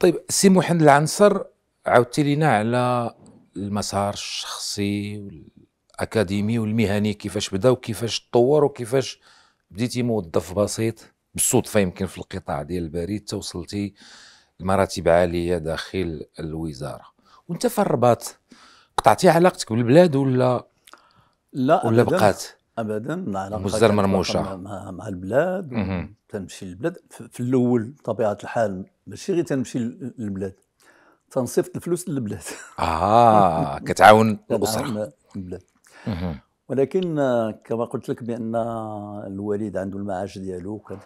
طيب سي محمد العنصر عاودتي لينا على المسار الشخصي والاكاديمي والمهني كيفاش بدا وكيفاش تطور وكيفاش بديتي موظف بسيط بالصدفه يمكن في القطاع ديال البريد توصلتي لمراتب عاليه داخل الوزاره وانت في الرباط قطعتي علاقتك بالبلاد ولا لا ولا بقات ابدا مع علاقه مرموشه مع, مع البلاد تنمشي للبلاد في الاول بطبيعه الحال ماشي غير تنمشي للبلاد تنصيفط الفلوس للبلاد اه كتعاون الاسره البلاد ولكن آه، كما قلت لك بان الوالد عنده المعاش ديالو كان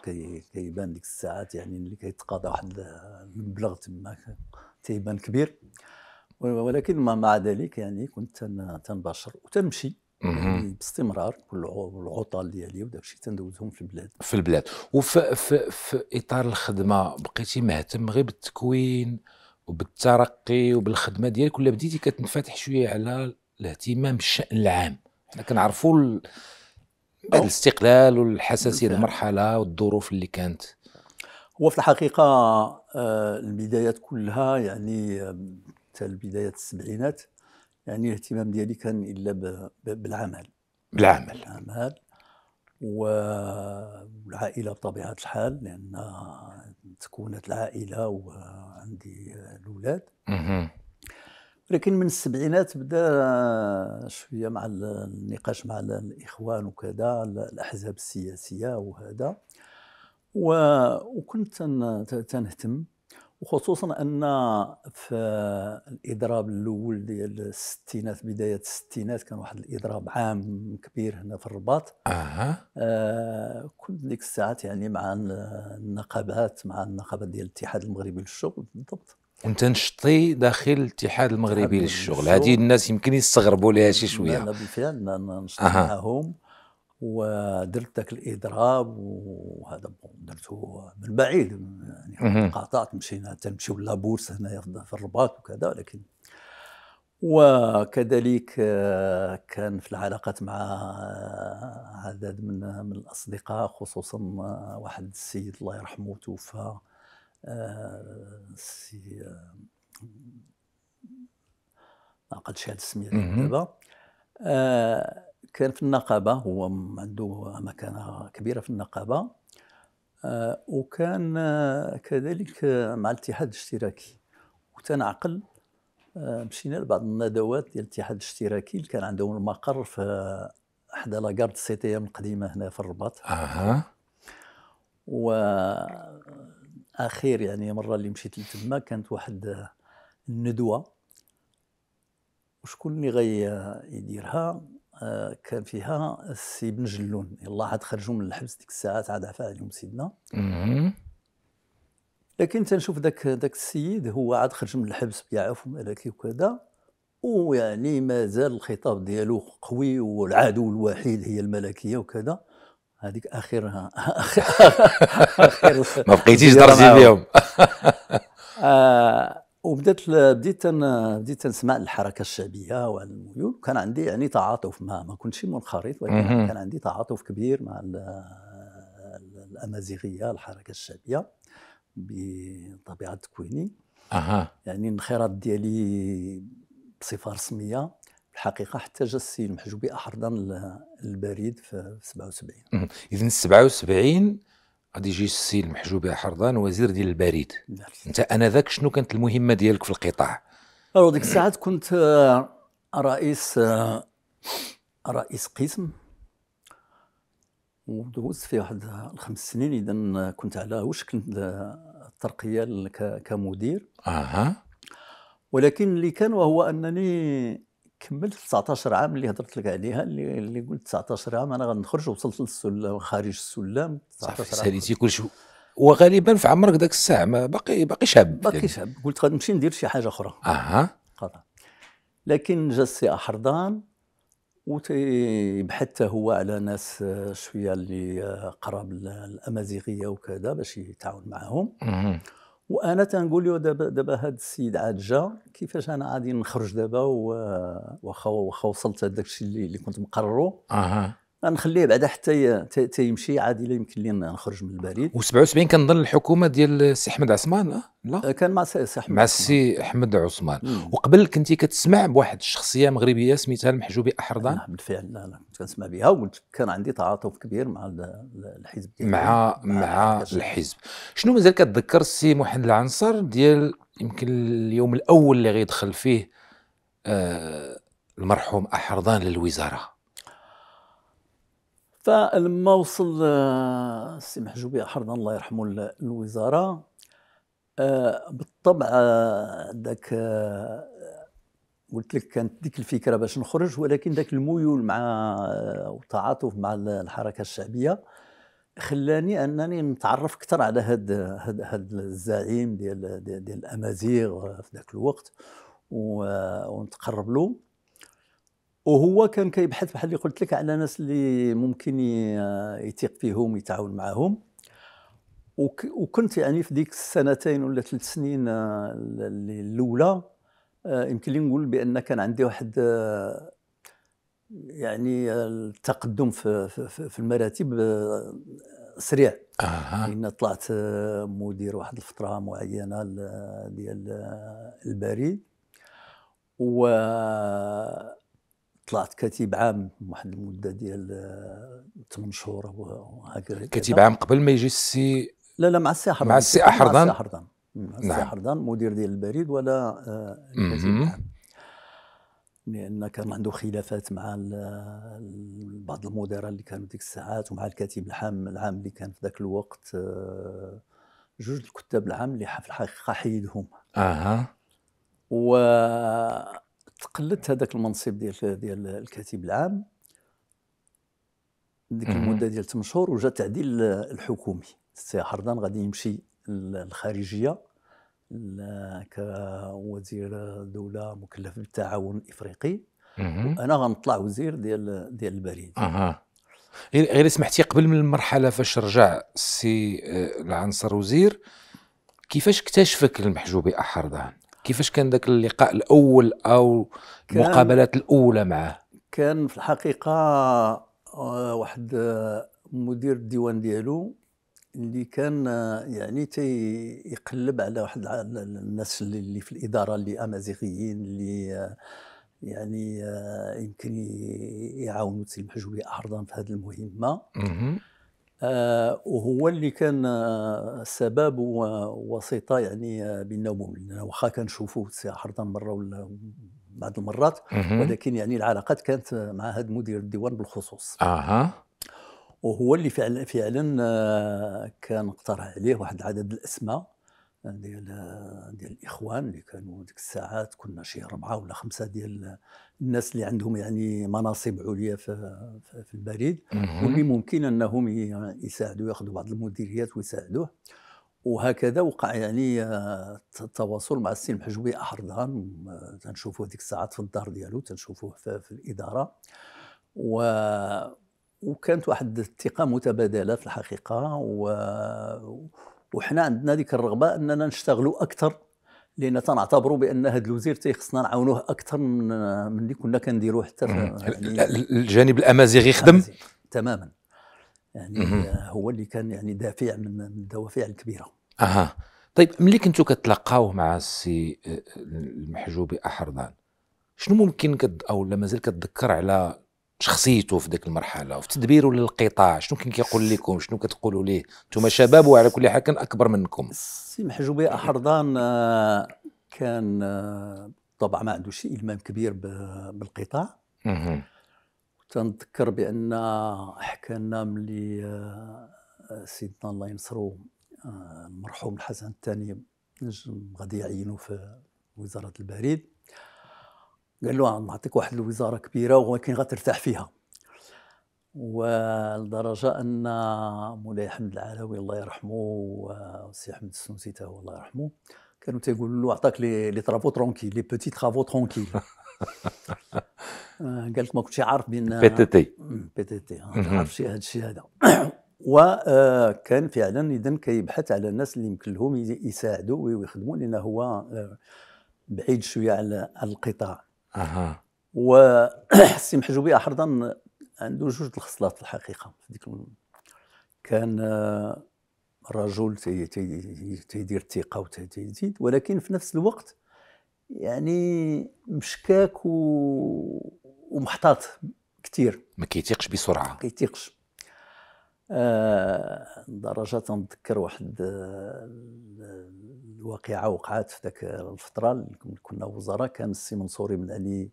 كيبان ديك الساعات يعني اللي كيتقاضى واحد المبلغ تما تيبان كبير ولكن مع ذلك يعني كنت تنباشر وتمشي يعني باستمرار والعطل ديالي وداك الشيء تندوزهم في البلاد في البلاد وفي في, في اطار الخدمه بقيتي مهتم غير بالتكوين وبالترقي وبالخدمه ديالك ولا بديتي كتنفتح شويه على الاهتمام بالشان العام حنا كنعرفوا بعد الاستقلال والحساسيه المرحله والظروف اللي كانت هو في الحقيقه آه، البدايات كلها يعني آه، حتى البدايات السبعينات يعني الاهتمام ديالي كان الا بالعمل بالعمل العمل والعائله بطبيعه الحال لان تكونت العائله وعندي الاولاد ولكن من السبعينات بدا شويه مع النقاش مع الاخوان وكذا الاحزاب السياسيه وهذا وكنت تنهتم وخصوصا ان في الاضراب الاول ديال الستينات بدايه الستينات كان واحد الاضراب عام كبير هنا في الرباط اها آه كنت ديك الساعات يعني مع النقابات مع النقابات ديال الاتحاد المغربي للشغل بالضبط وانت نشطي داخل الاتحاد المغربي للشغل هذه الناس يمكن يستغربوا لها شي شويه بالفعل نشطي أه. معاهم ودرت ذاك الاضراب وهذا بون درته من بعيد يعني قاطعت مشينا تمشيو لابورس هنا في الرباط وكذا لكن وكذلك آه، كان في العلاقات مع آه، عدد من من الاصدقاء خصوصا آه، واحد السيد الله يرحمه توفى سي ما قدش هذه السميه دابا كان في النقابة هو عنده مكانة كبيرة في النقابة آه، وكان آه، كذلك مع الاتحاد الاشتراكي وتنعقل آه، مشينا لبعض الندوات ديال الاتحاد الاشتراكي اللي كان عندهم المقر في حدا لاكارد سي تي ام القديمه هنا في الرباط اها اخير يعني مره اللي مشيت لتما كانت واحد الندوه وشكون اللي غي يديرها كان فيها السي بن جلون يلا عاد خرجوا من الحبس ديك الساعات عاد عفا عليهم سيدنا لكن تنشوف ذاك ذاك السيد هو عاد خرج من الحبس بيعرف ملكي وكذا ويعني مازال الخطاب ديالو قوي والعدو الوحيد هي الملكيه وكذا هذيك اخرها اخر, آخر ما بقيتيش درتي اليوم آه وبدات بديت بديت نسمع الحركه الشعبيه والميول كان عندي يعني تعاطف ما ما كنتش منخرط ولكن كان عندي تعاطف كبير مع الامازيغيه الحركه الشعبيه بطبيعه تكويني اها يعني الانخراط ديالي بصفه رسميه الحقيقه حتى جا السي المحجوبي احرضا البريد في 77 اذا 77 غادي يجي السي المحجوبي حرضان وزير ديال البريد نعم. انت انذاك شنو كانت المهمه ديالك في القطاع؟ الو ديك الساعات كنت آه، رئيس آه، رئيس قسم ودوزت في واحد الخمس سنين اذا كنت على وشك الترقيه كمدير اها ولكن اللي كان وهو انني كملت 19 عام اللي هضرت لك عليها اللي, اللي قلت 19 عام انا غنخرج وصلت للسلم خارج السلم 19 عام ساليتي كل شيء وغالبا في عمرك ذاك الساعه ما باقي باقي شاب يعني. باقي شاب قلت غنمشي ندير شي حاجه اخرى اها قطع لكن جا السي حرضان حتى هو على ناس آه، شويه اللي آه، قراب الامازيغيه وكذا باش يتعاون معاهم وانا تنقول له دابا دابا هذا السيد عاد جا كيفاش انا غادي نخرج دابا واخا واخا وصلت هذاك الشيء اللي كنت مقرره اها نخليه بعدا حتى حتى يمشي عاد يمكن لي نخرج من البريد و77 كنظن الحكومه ديال السي احمد عثمان لا آه، كان مع السي احمد مع السي احمد عثمان وقبل كنتي كتسمع بواحد الشخصيه مغربيه سميتها المحجوبي احرضان نعم، بالفعل لا لا كنت كنسمع بها وكنت كان عندي تعاطف كبير مع الحزب ديالي مع مع, مع الحزب شنو مازال كتذكر السي محمد العنصر ديال يمكن اليوم الاول اللي غيدخل فيه آه المرحوم احرضان للوزاره فلما وصل السي آه، محجوبي حرنا الله يرحمه للوزاره آه، بالطبع ذاك آه، قلت لك كانت ديك الفكره باش نخرج ولكن ذاك الميول مع والتعاطف مع الحركه الشعبيه خلاني انني نتعرف اكثر على هاد هاد هاد الزعيم ديال ديال, ديال الامازيغ في ذاك الوقت ونتقرب له وهو كان كيبحث بحال اللي قلت لك على ناس اللي ممكن يثيق فيهم يتعاون معاهم وكنت يعني في ديك السنتين ولا ثلاث سنين آه، الاولى آه، يمكن لي نقول بان كان عندي واحد آه، يعني التقدم في في المراتب سريع يعني آه. لان طلعت مدير واحد الفتره معينه ديال البريد و طلعت كاتب عام واحد المده ديال 8 آه، شهور وهكذا كاتب عام قبل ما يجي السي لا لا مع السي حرضان مع السي حرضان مع السي حرضان نعم. حرضان مدير ديال البريد ولا آه، لان كان عنده خلافات مع بعض المدراء اللي كانوا ديك الساعات ومع الكاتب العام العام اللي كان في ذاك الوقت آه، جوج الكتاب العام اللي في الحقيقه حيدهم اها و تقلدت هذاك المنصب ديال ديال الكاتب العام ديك المده ديال 8 شهور وجا التعديل الحكومي السي حردان غادي يمشي للخارجيه كوزير دوله مكلف بالتعاون الافريقي وانا غنطلع وزير ديال ديال البريد اها غير سمحتي قبل من المرحله فاش رجع السي آه، العنصر وزير كيفاش اكتشفك المحجوبي احردان كيفاش كان ذاك اللقاء الاول او المقابلات الاولى معه كان في الحقيقه آه، واحد آه، مدير الديوان ديالو اللي كان آه، يعني تيقلب على واحد الناس اللي في الاداره اللي امازيغيين اللي يعني يمكن يعاونوا سي حجوبي ارضا في هذه المهمه آه، وهو اللي كان آه، سبب ووسيطه يعني آه، بيننا وبين واخا كنشوفوه سي حرطان مره ولا بعض المرات ولكن يعني العلاقات كانت مع هذا مدير الديوان بالخصوص اها وهو اللي فعلا فعلا كان اقترح عليه واحد العدد الاسماء ديال ديال الاخوان اللي كانوا ديك الساعات كنا شي اربعه ولا خمسه ديال الناس اللي عندهم يعني مناصب عليا في, في البريد واللي ممكن انهم يساعدوا ياخذوا بعض المديريات ويساعدوه وهكذا وقع يعني التواصل مع السي المحجوبي احرضان تنشوفوه ديك الساعات في الدار ديالو تنشوفوه في, في الاداره و وكانت واحد الثقه متبادله في الحقيقه و وحنا عندنا ديك الرغبه اننا نشتغلوا اكثر لان تنعتبروا بان هذا الوزير تيخصنا نعاونوه اكثر من من اللي كنا كنديروا حتى يعني الجانب الامازيغي خدم تماما يعني هو اللي كان يعني دافع من الدوافع الكبيره اها طيب ملي كنتو كتلقاوه مع السي آه، المحجوبي احرضان شنو ممكن كد او لا مازال كتذكر على شخصيته في ديك المرحله وفي تدبيره للقطاع شنو كان كيقول لكم شنو كتقولوا ليه انتم شباب وعلى كل حال كان اكبر منكم سي محجوبي إيه. احرضان آه، كان آه، طبعا ما عندوش المام كبير بالقطاع تنذكر بان حكى لنا ملي آه، سيدنا الله ينصرو المرحوم الحسن الثاني غادي يعينو في وزاره البريد قال له نعطيك واحد الوزاره كبيره ولكن غترتاح فيها ولدرجه ان مولاي حمد العلوي الله يرحمه وسي احمد السنوسي حتى هو الله يرحمه كانوا تيقولوا له عطاك لي لي ترافو ترونكيل لي بيتي ترافو ترونكيل قال لك ما كنتش عارف بان بي تي تي بي تي تي ما شي هذا الشيء هذا وكان فعلا اذا كيبحث على الناس اللي يمكن لهم يساعدوا ويخدموا لان هو آه، بعيد شويه على القطاع اها السي محجوبي احرضا عنده جوج الخصلات الحقيقه في ديك كان آه، رجل تيدير الثقه وتيزيد ولكن في نفس الوقت يعني مشكاك و... ومحتاط كثير ما كيتيقش بسرعه ما كيتيقش آه، درجة نذكر واحد آه، الواقعة وقعت في ذاك الفترة اللي كنا وزراء كان السي منصوري بن علي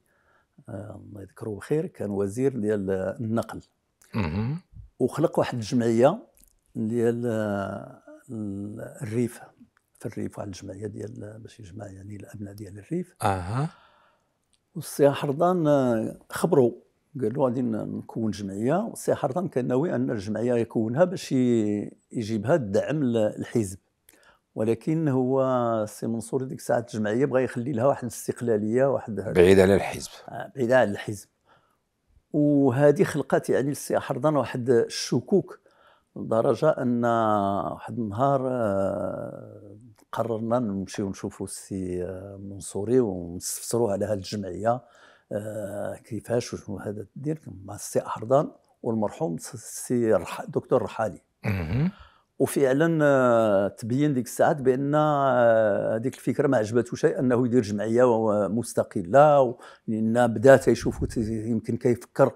آه، الله يذكره بخير كان وزير ديال النقل وخلق واحد الجمعية ديال الريف في الريف واحد الجمعية ديال باش يجمع يعني الأبناء ديال الريف اها والسي حرضان خبروا قال له غادي نكون جمعيه والسي حرطان كان ناوي ان الجمعيه يكونها باش يجيبها الدعم للحزب ولكن هو السي منصور ديك الساعه الجمعيه بغى يخلي لها واحد الاستقلاليه واحد بعيد على الحزب آه، بعيد على الحزب وهذه خلقت يعني السي حرضان واحد الشكوك لدرجه ان واحد النهار آه، قررنا نمشيو نشوفوا السي منصوري ونستفسروا على هذه الجمعيه آه، كيفاش وشنو هذا دير مع السي احرضان والمرحوم السي الدكتور رحالي وفعلا آه، تبين ديك الساعات بان آه، هذيك الفكره ما عجبته شيء انه يدير جمعيه مستقله لان بدا تيشوفوا يمكن كيفكر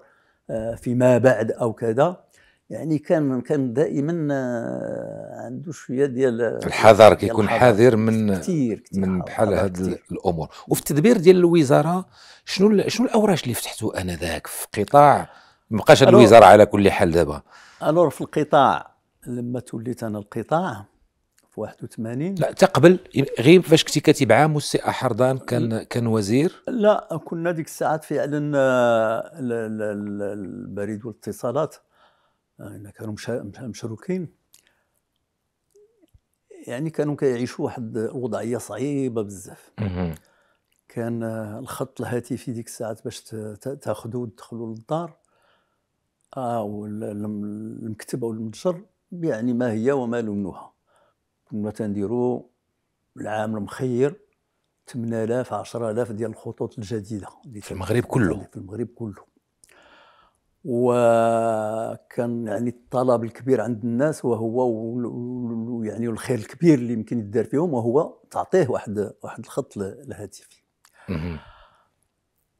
فيما بعد او كذا يعني كان كان دائما آه، عنده شويه ديال آه، الحذر كيكون حذر من كتير كتير من بحال هاد الامور وفي التدبير ديال الوزاره شنو شنو الاوراش اللي فتحتوا انذاك في قطاع ما بقاش الوزاره على كل حال دابا الور في القطاع لما توليت انا القطاع في 81 لا تقبل غير فاش كنتي كاتب عام والسي حردان كان كان وزير لا كنا ديك الساعات فعلا آه، البريد والاتصالات يعني كانوا مشروكين يعني كانوا كيعيشوا واحد الوضعيه صعيبه بزاف كان الخط الهاتفي ديك الساعات باش تاخذوه وتدخلوا للدار آه، او المكتب او المتجر يعني ما هي وما لونها كنا تنديرو العام المخير 8000 10000 ديال الخطوط الجديده في المغرب كله في المغرب كله وكان يعني الطلب الكبير عند الناس وهو يعني الخير الكبير اللي يمكن يدار فيهم وهو تعطيه واحد واحد الخط الهاتفي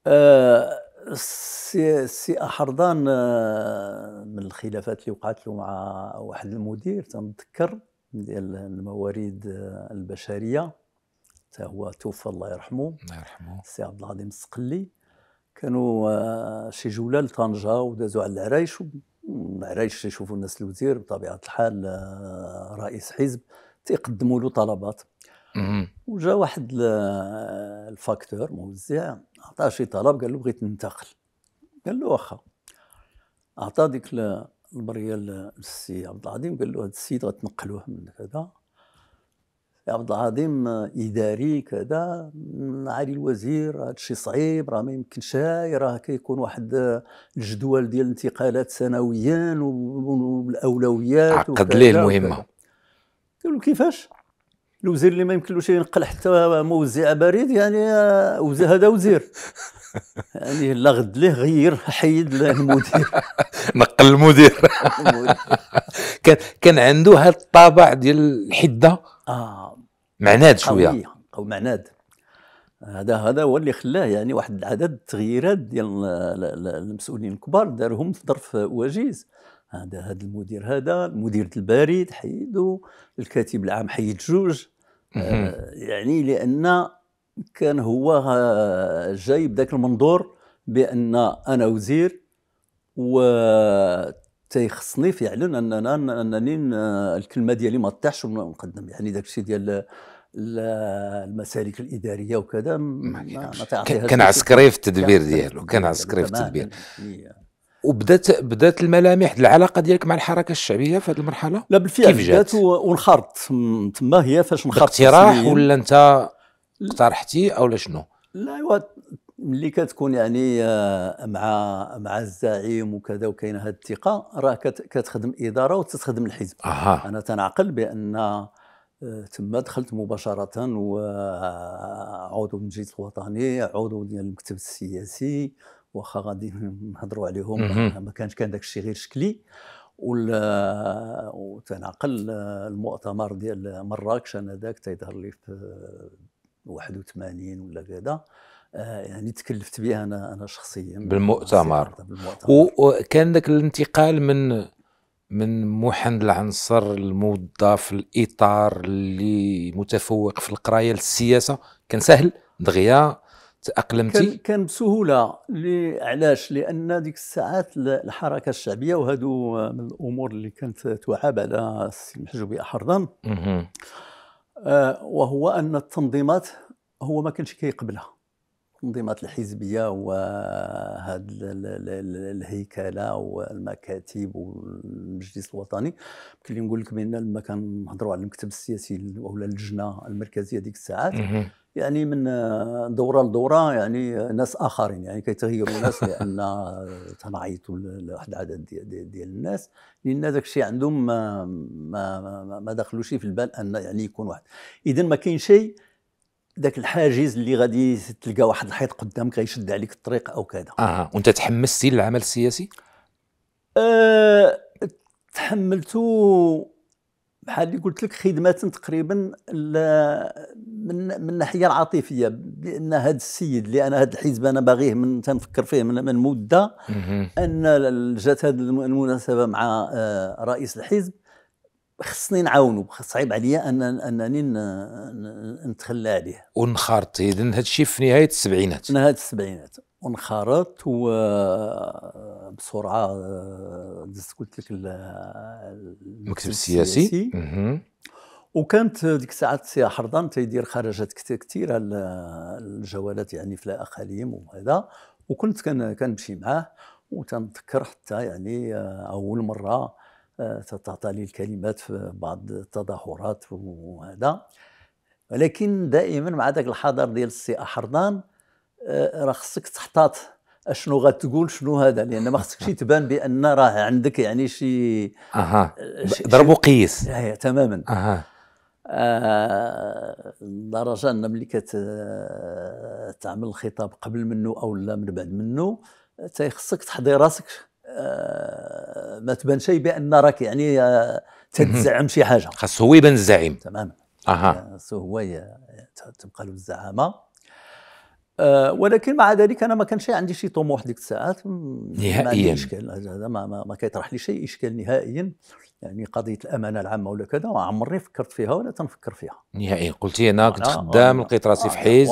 آه، سي سي احرضان آه، من الخلافات اللي وقعت له مع واحد المدير تنتذكر ديال الموارد آه، البشريه حتى هو توفى الله يرحمه الله يرحمه سي عبد العظيم السقلي كانوا آه، شي جوله لطنجه ودازوا على العرايش العرايش يشوفوا الناس الوزير بطبيعه الحال آه، رئيس حزب تيقدموا له طلبات وجا واحد آه، الفاكتور موزع عطاه شي طلب قال له بغيت ننتقل قال له واخا عطى ديك البريه للسي عبد العظيم قال له هذا السيد غتنقلوه من هذا عبد العظيم اداري كذا معالي الوزير هذا الشيء صعيب راه ما يمكنش راه كيكون واحد الجدول ديال الانتقالات سنويا والاولويات عقد ليه المهمه قال له كيفاش الوزير اللي ما يمكنلوش ينقل حتى موزع بريد يعني آه، هذا وزير يعني لا غد ليه غير حيد المدير نقل المدير كان كان عنده هذا الطابع ديال الحده اه معناد شويه او معناد هذا هذا هو اللي خلاه يعني واحد عدد التغييرات ديال المسؤولين الكبار دارهم في ظرف وجيز هذا هذا المدير هذا مدير البريد حيدو الكاتب العام حيد جوج آه، يعني لان كان هو آه، جاي ذاك المنظور بان انا وزير و تيخصني فعلا اننا انني الكلمه ديالي ما تطيحش ونقدم يعني داك الشيء ديال المسالك الاداريه وكذا ما يعني كان عسكري في التدبير ديالو كان عسكري في التدبير وبدات بدات الملامح العلاقه ديالك مع الحركه الشعبيه في هذه المرحله لا بالفعل كيف جات تما هي فاش انخرطت اقتراح ولا انت اقترحتي او لا شنو لا ملي كتكون يعني آه، مع مع الزعيم وكذا وكاينه هذه الثقه راه كتخدم اداره وتتخدم الحزب أها. انا تنعقل بان آه، تما دخلت مباشره وعضو آه، من الجيش الوطني عضو ديال المكتب السياسي واخا غادي نهضروا عليهم ما كانش كان داك الشيء غير شكلي وتنعقل المؤتمر ديال مراكش انا ذاك تيظهر لي في 81 ولا كذا آه، يعني تكلفت بها انا انا شخصيا بالمؤتمر, بالمؤتمر. وكان ذاك الانتقال من من موحد العنصر الموظف الاطار اللي متفوق في القرايه للسياسه كان سهل دغيا تاقلمتي كان, كان بسهوله علاش لان ديك الساعات الحركه الشعبيه وهذو من الامور اللي كانت تعاب على السي محجوبي احرضا آه وهو ان التنظيمات هو ما كانش كيقبلها التنظيمات الحزبيه وهذا الهيكله والمكاتب والمجلس الوطني يمكن نقول لك بان لما كنهضروا على المكتب السياسي ولا اللجنه المركزيه ديك الساعات يعني من دوره لدوره يعني ناس اخرين يعني كيتغيروا ناس لان تنعيطوا لواحد العدد ديال دي دي الناس لان داك الشيء عندهم ما ما ما دخلوش في البال ان يعني يكون واحد اذا ما كاين شيء ذاك الحاجز اللي غادي تلقى واحد الحيط قدامك غيشد عليك الطريق او كذا اه, آه. وانت تحمستي للعمل السياسي أه تحملته بحال اللي قلت لك خدمه تقريبا من من الناحيه العاطفيه بان هذا السيد اللي انا هذا الحزب انا باغيه من تنفكر فيه من, من مده ان جات هذه المناسبه مع آه، رئيس الحزب خصني نعاونو صعيب عليا ان انني نتخلى عليه ونخرط اذا هذا الشيء في نهايه السبعينات نهايه السبعينات ونخرط وبسرعه دزت قلت لك المكتب السياسي, السياسي. وكانت ديك الساعه السي حرضان تيدير خرجات كثيره الجولات يعني في الاقاليم وهذا وكنت كنمشي معاه وتنذكر حتى يعني آه، اول مره لي آه، الكلمات في بعض التظاهرات وهذا ولكن دائما مع ذاك الحضر ديال السي احرضان آه، راه خصك تحتاط اشنو غتقول شنو هذا لان ما خصكش تبان بان راه عندك يعني شي اها آه، ضرب وقيس ايه تماما اها آه لدرجه ان ملي كتعمل الخطاب قبل منه او لا من بعد منه تيخصك تحضي راسك آه، ما تبان شيء بان راك يعني آه، تتزعم شي حاجه خاص هو يبان الزعيم تماما اها يعني هو تبقى له الزعامه آه، ولكن مع ذلك انا ما كانش عندي شي طموح ديك الساعات نهائيا ما عندي اشكال هذا ما, ما, ما كيطرح لي شيء اشكال نهائيا يعني قضيه الامانه العامه ولا كذا عمرني فكرت فيها ولا تنفكر فيها نهائيا قلتي انا آه، كنت آه، خدام آه، لقيت راسي في حيز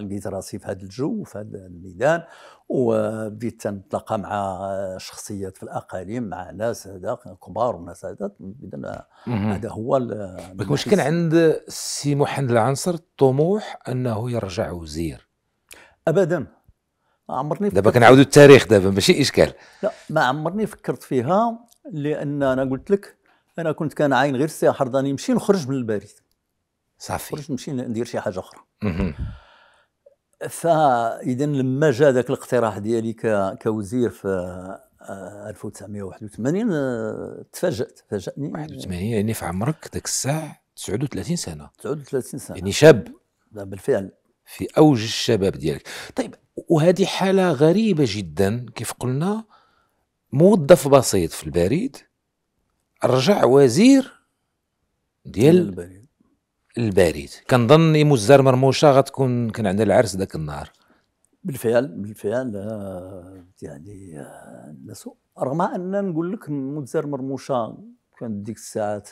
لقيت راسي في هذا الجو في هذا الميدان وبديت تنتلاقى مع شخصيات في الاقاليم مع ناس هذا كبار وناس هذا هذا هو واش كان عند السي محمد العنصر الطموح انه يرجع وزير ابدا عمرني دابا كنعاودوا التاريخ دابا ماشي اشكال لا ما عمرني فكرت فيها لان انا قلت لك انا كنت كان عاين غير السي حرضاني نمشي نخرج من الباريس صافي خرج نمشي ندير شي حاجه اخرى فاذا لما جاء ذاك الاقتراح ديالي كوزير في 1981 آه، آه، تفاجات فاجأني 81 يعني في عمرك ذاك الساعه 39 سنه 39 سنه يعني شاب بالفعل في اوج الشباب ديالك طيب وهذه حاله غريبه جدا كيف قلنا موظف بسيط في البريد رجع وزير ديال البريد البريد كنظن مزار الزار مرموشه غتكون كان عندها العرس ذاك النهار بالفعل بالفعل آه، يعني آه، رغم ان نقول لك مزار مرموشه كانت ديك الساعات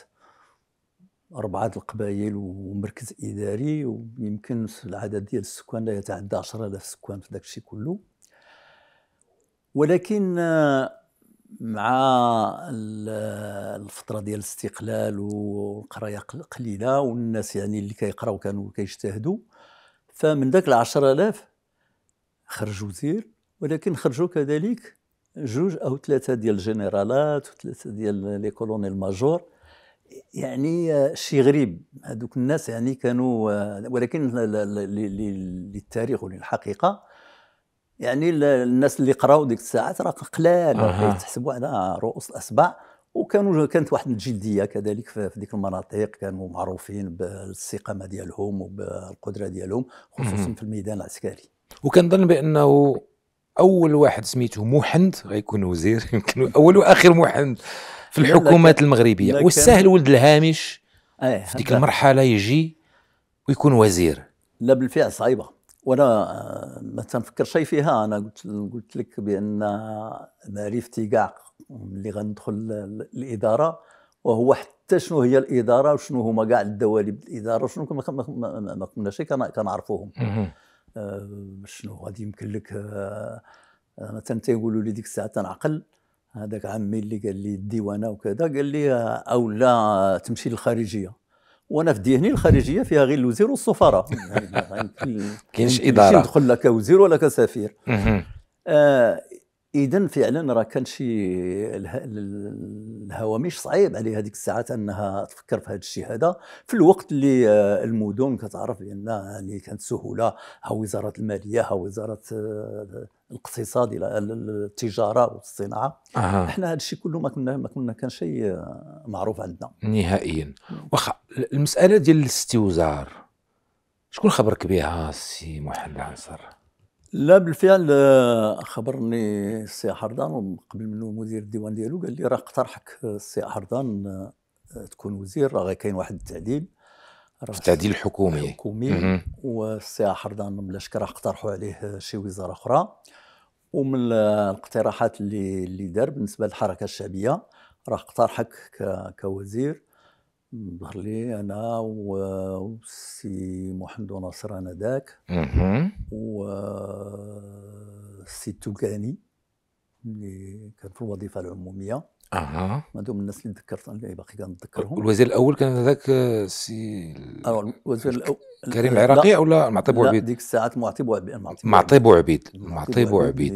أربعة القبائل ومركز إداري ويمكن العدد ديال السكان لا يتعدى 10000 سكان في داك الشيء كله ولكن آه، مع الفتره ديال الاستقلال والقرايه قليله والناس يعني اللي كيقراو كانوا كيجتهدوا فمن ذاك العشرة آلاف خرج زير ولكن خرجوا كذلك جوج او ثلاثه ديال الجنرالات وثلاثه ديال لي كولونيل ماجور يعني شيء غريب هذوك الناس يعني كانوا ولكن للتاريخ وللحقيقه يعني الناس اللي قراو ديك الساعات راه قلال أه. يتحسبوا على رؤوس الاصبع وكانوا كانت واحد الجديه كذلك في ديك المناطق كانوا معروفين بالاستقامه ديالهم وبالقدره ديالهم خصوصا في الميدان العسكري وكنظن بانه اول واحد سميته محمد غيكون وزير يمكن اول واخر محمد في الحكومات المغربيه والسهل ولد الهامش إيه، في ديك المرحله يجي ويكون وزير لا بالفعل صعيبه وانا آه، ما تنفكر شي فيها انا قلت قلت لك بان معرفتي كاع ملي غندخل الاداره وهو حتى شنو هي الاداره وشنو هما كاع الدوالب الاداره وشنو ما كناش كنعرفوهم آه، شنو غادي يمكن لك آه، مثلا تيقولوا لي ديك الساعه تنعقل هذاك عمي اللي قال لي الديوانه وكذا قال لي او لا تمشي للخارجيه وانا في ذهني الخارجيه فيها غير الوزير والسفراء نعم، نعم، نعم. كاينش اداره ندخل لك وزير ولا كسفير آه اذا فعلا راه كان شي الهوامش صعيب عليها هذيك الساعات انها تفكر في هذا الشيء هذا في الوقت اللي آه، المدن كتعرف بان يعني كانت سهوله ها وزاره الماليه ها وزاره آه، الاقتصادي التجاره والصناعه أه. احنا هذا الشيء كله ما كنا ما كنا كان شيء آه، معروف عندنا نهائيا واخا المساله ديال الاستوزار شكون خبرك بها سي محمد العنصر لا بالفعل آه، خبرني السي حردان وقبل منه مدير الديوان ديالو قال لي راه اقترحك السي آه، حردان تكون وزير راه كاين واحد التعديل في التعديل الحكومي الحكومي والسي حردان ملاشكره اقترحوا عليه شي وزاره اخرى ومن الاقتراحات اللي اللي دار بالنسبه للحركه الشعبيه راه اقترحك كوزير ظهر لي انا والسي محمد انا انذاك والسي التوكاني اللي كان في الوظيفه العموميه اها هذوما الناس اللي ذكرت انا باقي كنتذكرهم الوزير الاول كان هذاك السي آه، الوزير الاول كريم العراقي ولا معطي بوعبيد؟ ديك الساعات معطي بوعبيد معطي بوعبيد معطي بوعبيد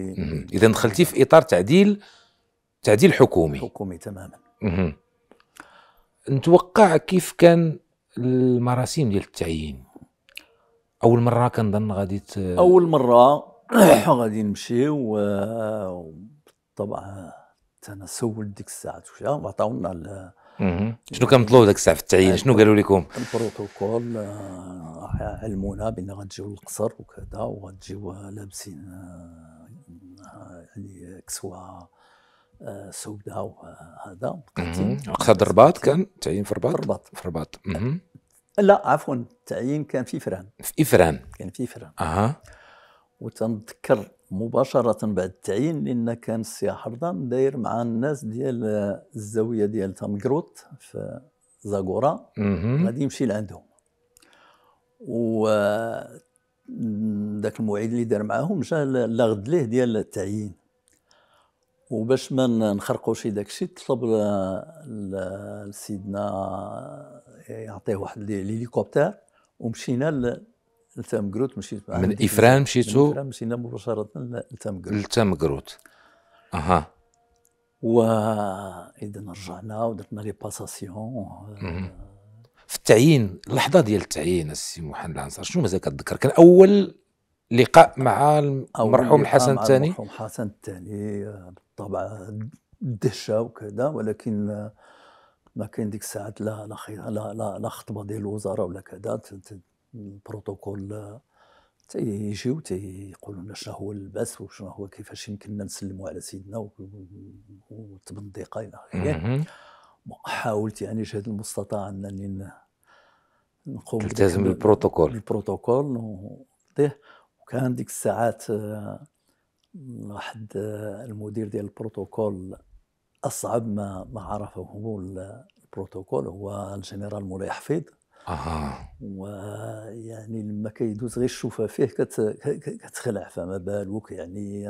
اذا دخلتي في اطار تعديل تعديل حكومي حكومي تماما اها نتوقع كيف كان المراسيم ديال التعيين اول مره كنظن غادي ت... اول مره غادي نمشيو طبعا حتى انا سولت ديك الساعه وعطاونا شنو كان مطلوب ذاك الساعه في التعيين شنو قالوا لكم؟ البروتوكول آه، علمونا بان غنجيو للقصر وكذا وغنجيو لابسين آه، يعني كسوه آه، سوداء وهذا قصر الرباط كان تعيين في الرباط؟ في الرباط في الرباط لا عفوا التعيين كان في فران في افران كان في فران اها وتنذكر مباشرة بعد التعيين لأن كان السي حرضان داير مع الناس ديال الزاوية ديال تامكروت في زاكورا غادي يمشي لعندهم و ذاك المعيد اللي دار معاهم جا لاغد ليه ديال التعيين وباش ما نخرقوش داك الشيء طلب لسيدنا يعطيه واحد الهليكوبتر ومشينا لتام قروت مشيت من افران مشيتو من افران مشينا مباشره لتام لتامكروت لتام اها و اذا رجعنا ودرنا لي باساسيون آه، في التعيين اللحظه ديال التعيين السي محمد العنصر شنو مازال كتذكر كان اول لقاء مع المرحوم الحسن الثاني المرحوم الحسن الثاني آه، بالطبع الدهشه وكذا ولكن ما كاين ديك الساعات لا لا لا لا خطبه ديال الوزراء ولا كذا البروتوكول تيجيو تيقولوا لنا شنو هو البث وشنو هو كيفاش يمكننا نسلموا على سيدنا والتبندقه الى اخره حاولت يعني جهد المستطاع انني نقوم تلتزم بالبروتوكول بالبروتوكول وكان ديك الساعات واحد المدير ديال البروتوكول اصعب ما ما عرفه البروتوكول هو الجنرال مولاي حفيظ اها ويعني لما كيدوز غير الشوفه فيه كتخلع فما بالك يعني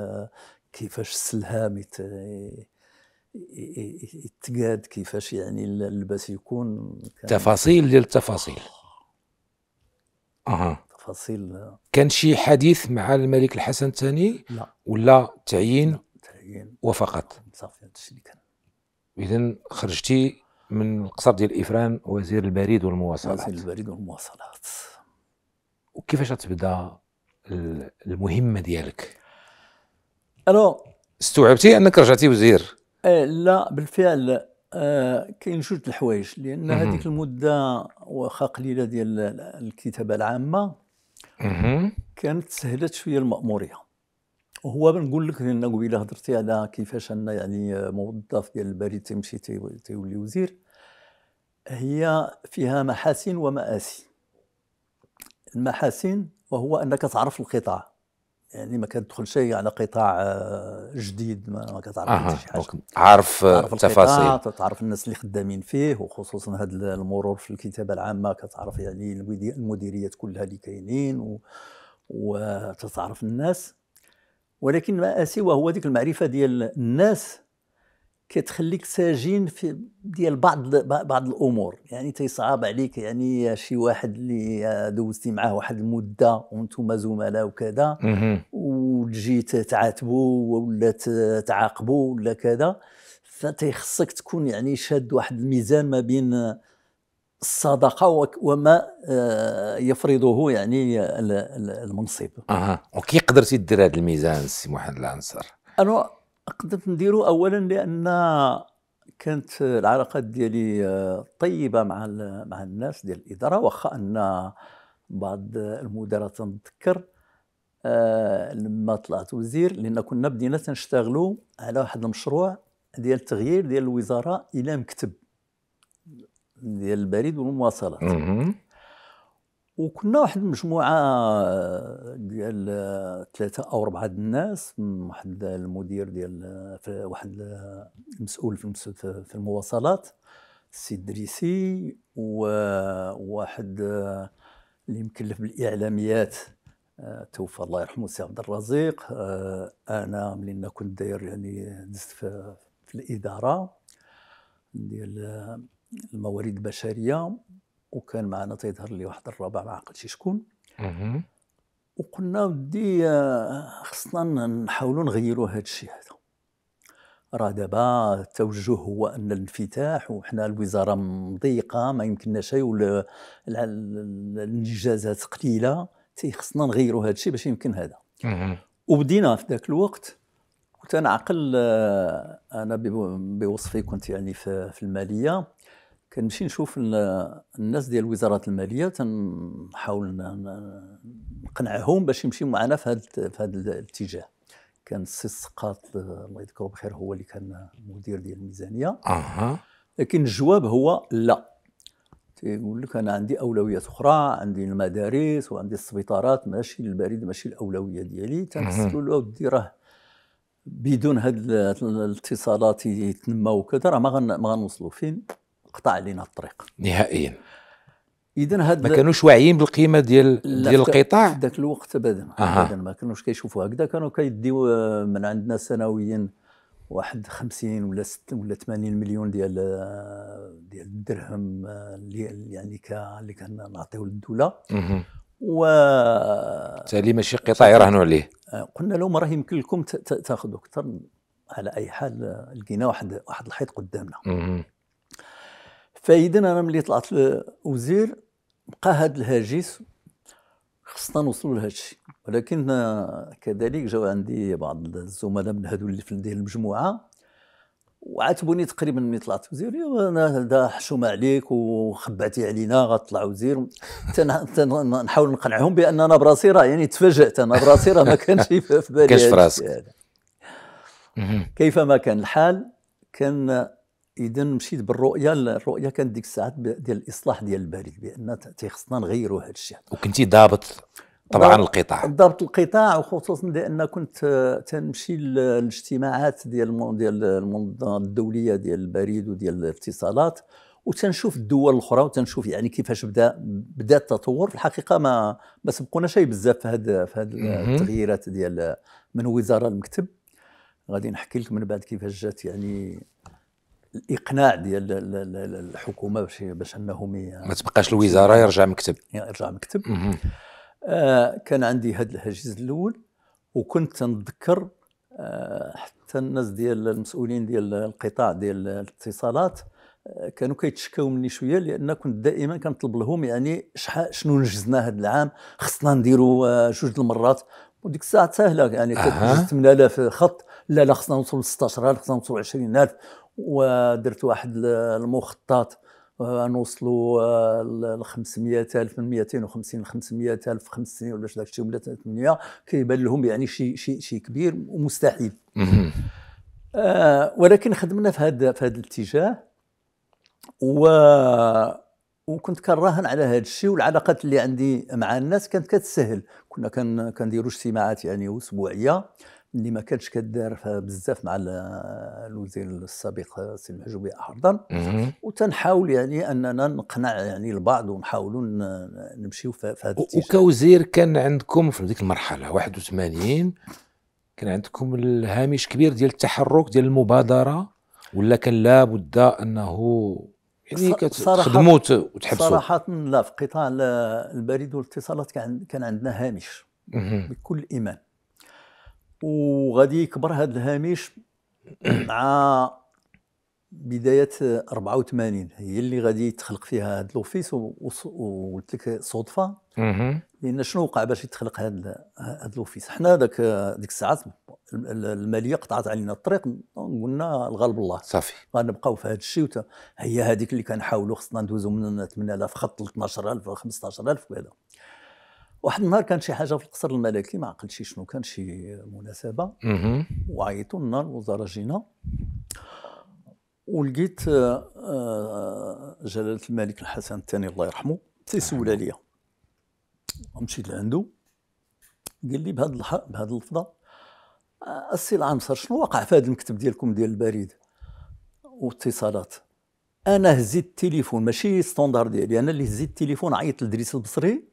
كيفاش السلهام يتقاد كيفاش يعني اللباس يكون تفاصيل ديال التفاصيل اها تفاصيل كان شي حديث مع الملك الحسن الثاني لا ولا تعيين لا. تعيين وفقط صافي هذا الشيء اللي كان اذا خرجتي من القصر ديال افران وزير البريد والمواصلات وزير البريد والمواصلات وكيفاش تبدا المهمه ديالك الو استوعبتي انك رجعتي وزير آه لا بالفعل آه كاين جوج الحوايج لان هذيك المده واخا قليله ديال الكتابه العامه كانت سهلت شويه الماموريه وهو بنقول لك لان قبيله هضرتي على كيفاش ان يعني آه، موظف ديال البريد تمشي تيولي وزير هي فيها محاسن ومآسي المحاسن وهو أنك تعرف القطاع يعني ما شيء على قطاع آه، جديد ما كتعرف شي حاجه عارف آه، التفاصيل تعرف الناس اللي خدامين فيه وخصوصا هذا المرور في الكتابه العامه كتعرف يعني المديريات كلها اللي كاينين و... وتتعرف الناس ولكن ما اسي وهو ديك المعرفه ديال الناس كتخليك ساجين في ديال بعض بعض الامور يعني تيصعب عليك يعني شي واحد اللي دوزتي معاه واحد المده وانتم زملاء وكذا وتجي تعاتبوا ولا تعاقبوا ولا كذا فتيخصك تكون يعني شاد واحد الميزان ما بين الصداقه وما آه، يفرضه يعني المنصب اها وكي قدرتي دير هذا الميزان سي محمد العنصر انا قدرت نديرو اولا لان كانت العلاقات ديالي آه، طيبه مع مع الناس ديال الاداره واخا ان بعض المدراء تنذكر آه، لما طلعت وزير لان كنا بدينا تنشتغلوا على واحد المشروع ديال تغيير ديال الوزاره الى مكتب ديال البريد والمواصلات وكنا واحد المجموعه ديال ثلاثه او اربعه الناس واحد المدير ديال واحد المسؤول في المواصلات السي دريسي وواحد اللي مكلف بالاعلاميات توفى الله يرحمه السي عبد الرزيق انا ملي كنت داير يعني دزت في, في الاداره ديال الموارد البشريه وكان معنا تيظهر لي واحد الرابع ما عقلتش شكون وقلنا ودي آه، خصنا نحاولوا نغيروا هذا الشيء هذا راه دابا التوجه هو ان الانفتاح وحنا الوزاره مضيقه ما شيء الانجازات قليله تيخصنا نغيروا هذا الشيء باش يمكن هذا وبدينا في ذاك الوقت كنت انا آه، انا بوصفي كنت يعني في الماليه كنمشي نشوف الناس ديال وزاره الماليه تنحاول نقنعهم باش يمشيو معنا في هذا في هذا الاتجاه كان السي السقاط الله يذكره بخير هو اللي كان مدير ديال الميزانيه اها لكن الجواب هو لا تيقول لك انا عندي اولويات اخرى عندي المدارس وعندي السبيطارات ماشي البريد ماشي الاولويه ديالي تنحس له اودي راه بدون هاد الاتصالات يتنموا وكذا راه ما غنوصلوا فين قطع علينا الطريق نهائيا اذا هاد ما كانوش واعيين بالقيمه ديال ديال القطاع ذاك الوقت ابدا أه. ما كانوش كيشوفوا هكذا كانوا كيديو آه، من عندنا سنويا واحد 50 ولا 60 ولا 80 مليون ديال آه، ديال الدرهم آه، اللي يعني ك اللي نعطيو للدوله و تالي ماشي قطاع يراهنوا عليه قلنا لهم راه يمكن لكم تاخذوا اكثر على اي حال لقينا واحد واحد الحيط قدامنا فاذا انا ملي طلعت الوزير بقى هذا الهاجس خصنا نوصلوا لهذا الشيء ولكن كذلك جاو عندي بعض الزملاء من هذو اللي في ديال المجموعه وعاتبوني تقريبا ملي طلعت وزير انا هذا حشومه عليك وخبعتي علينا غتطلع وزير نحاول نقنعهم بان انا براسي راه يعني تفاجات انا براسي راه ما كانش في بالي كاش في راسك كان الحال كان اذا مشيت بالرؤيه الرؤيه كانت ديك الساعات ديال الاصلاح ديال البريد بان تيخصنا نغيروا هذا الشيء وكنتي ضابط طبعا القطاع ضابط القطاع وخصوصا لان كنت تنمشي للاجتماعات ديال ديال المنظمه الدوليه ديال البريد وديال الاتصالات وتنشوف الدول الاخرى وتنشوف يعني كيفاش بدا بدا التطور في الحقيقه ما ما سبقونا شيء بزاف في هذا في هذه التغييرات ديال من وزاره المكتب غادي نحكي لك من بعد كيفاش جات يعني الاقناع ديال الحكومه باش باش انهم ما تبقاش الوزاره يرجع مكتب يرجع مكتب آه كان عندي هذا الهجيز الاول وكنت نذكر آه حتى الناس ديال المسؤولين ديال القطاع ديال الاتصالات آه، كانوا كيتشكاو مني شويه لان كنت دائما كنطلب لهم يعني شحال شنو نجزنا هذا العام خصنا نديروا آه، جوج المرات وديك الساعه ساهله يعني كتجز 8000 خط لا لا خصنا نوصلوا ل 16000 خصنا نوصلوا 20000 ودرت واحد المخطط آه، نوصلوا آه، ل 500 الف من 250 ل 500 الف خمس سنين ولا داك الشيء ولا 8 كيبان لهم يعني شيء شيء شيء كبير ومستحيل آه، ولكن خدمنا في هذا في هذا الاتجاه و وكنت كنراهن على هذا الشيء والعلاقات اللي عندي مع الناس كانت كتسهل كنا كنديروا اجتماعات يعني اسبوعيه اللي ما كانتش كدار بزاف مع الوزير السابق سي المحجوبي احرضر وتنحاول يعني اننا نقنع يعني البعض ونحاولوا نمشيو في هذا الاتجاه وكوزير كان عندكم في ديك المرحله 81 كان عندكم الهامش كبير ديال التحرك ديال المبادره ولا كان لابد انه يعني كتخدموا وتحبسوا صراحه لا في قطاع البريد والاتصالات كان عندنا هامش بكل ايمان وغادي يكبر هذا الهامش مع بدايه 84 هي اللي غادي يتخلق فيها هذا الاوفيس وقلت لك صدفه لان شنو وقع باش يتخلق هذا هذا الاوفيس حنا ذاك ديك الساعات الماليه قطعت علينا الطريق قلنا الغالب الله صافي غنبقاو في هذا الشيء هي هذيك اللي كنحاولوا خصنا ندوزو من 8000 خط ل 12000 15000 وهذا واحد النهار كان شي حاجه في القصر الملكي ما عقلتش شنو كان شي مناسبه وعيطوا لنا الوزاره جينا ولقيت آه، آه، جلاله الملك الحسن الثاني الله يرحمه تيسول عليا مشيت لعندو قال لي بهذا بهذا اللفظه آه، السي العنصر شنو وقع في هذا المكتب ديالكم ديال البريد واتصالات انا هزيت التليفون ماشي ستوندار ديالي انا اللي هزيت التليفون عيطت لدريس البصري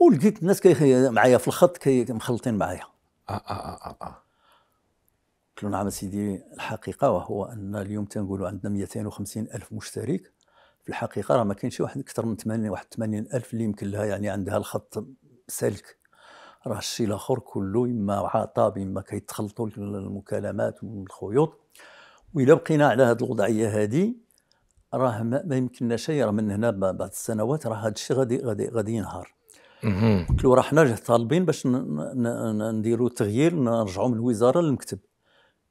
ولقيت الناس كي معايا في الخط كي مخلطين معايا آه،, اه اه اه اه قلت له نعم سيدي الحقيقه وهو ان اليوم تنقولوا عندنا 250 الف مشترك في الحقيقه راه ما كاينش واحد اكثر من 80 واحد 80 الف اللي يمكن لها يعني عندها الخط سلك راه الشيء الاخر كله اما عطاب اما كيتخلطوا المكالمات والخيوط والا بقينا على هذه الوضعيه هذه راه ما يمكننا شيء راه من هنا بعد السنوات راه هذا الشيء غادي غادي غادي ينهار قلت له راه حنا جه طالبين باش نديروا تغيير نرجعوا من الوزاره للمكتب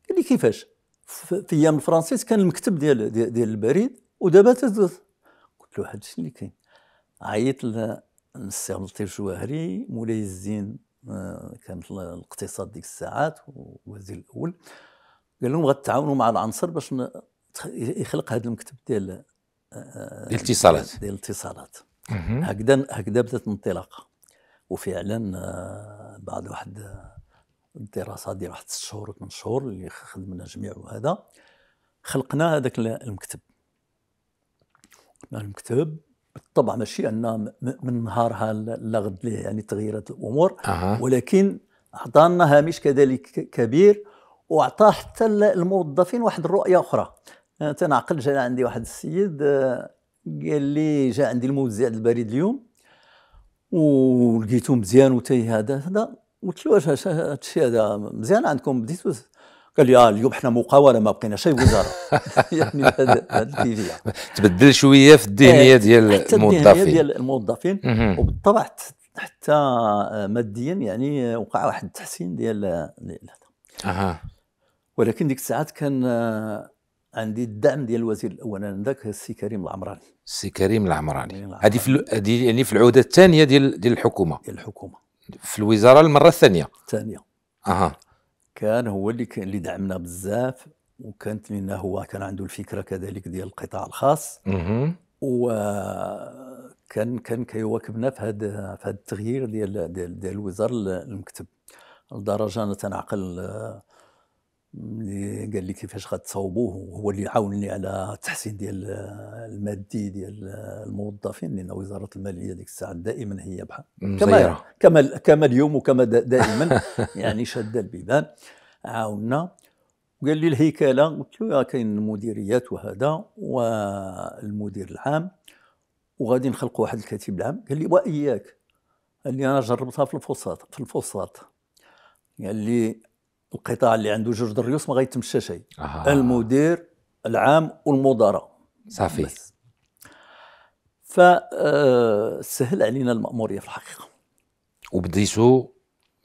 قال لي كيفاش في ايام الفرنسيس كان المكتب ديال ديال, البريد ودابا قلت له هذا الشيء اللي كاين عيط للسي عبد اللطيف الجواهري مولاي الزين آه، كان الاقتصاد ديك الساعات ووزير الاول قال لهم غتعاونوا مع العنصر باش يخلق هذا المكتب آه، آه، ديال الاتصالات ديال الاتصالات هكذا هكذا بدات الانطلاقه وفعلا آه، بعد واحد الدراسه آه، ديال واحد ست شهور ثمان شهور اللي خدمنا جميع وهذا خلقنا هذاك المكتب المكتب بالطبع ماشي ان من نهارها لغد ليه يعني تغيرت الامور أه. ولكن اعطانا هامش كذلك كبير واعطى حتى الموظفين واحد الرؤيه اخرى تنعقل جاء عندي واحد السيد آه، قال لي جا عندي الموزع البريد اليوم ولقيته مزيان وتاي هذا هذا قلت له واش هادشي هذا مزيان عندكم بديتو قال لي اه اليوم حنا مقاوله ما بقينا شي وزاره يعني هذا تبدل شويه في الذهنيه ديال الموظفين ديال الموظفين وبالطبع حتى ماديا يعني وقع واحد التحسين ديال هذا ولكن ديك الساعات كان عندي الدعم ديال الوزير الاول ذاك السي كريم العمراني سي كريم العمراني هذه في هذه يعني في العوده الثانيه ديال ديال الحكومه ديال الحكومه في الوزاره المره الثانيه الثانيه اها كان هو اللي كان اللي دعمنا بزاف وكانت لنا هو كان عنده الفكره كذلك ديال القطاع الخاص اها وكان كان كيواكبنا في هذا في هذا التغيير ديال ديال, ديال الوزاره المكتب لدرجه انا تنعقل اللي قال لي كيفاش غتصاوبوه هو اللي عاونني على التحسين ديال المادي ديال الموظفين لان وزاره الماليه ديك الساعه دائما هي بحال كما كما كما اليوم وكما دائما يعني شاده البيبان عاوننا وقال لي الهيكله قلت له كاين المديريات وهذا والمدير العام وغادي نخلقوا واحد الكاتب العام قال لي واياك قال لي انا جربتها في الفوسط في الفوسط قال لي القطاع اللي عنده جوج دريوس ما غيتمشى شيء آه. المدير العام والمدراء صافي بس فسهل آه، علينا المأمورية في الحقيقة وبديتو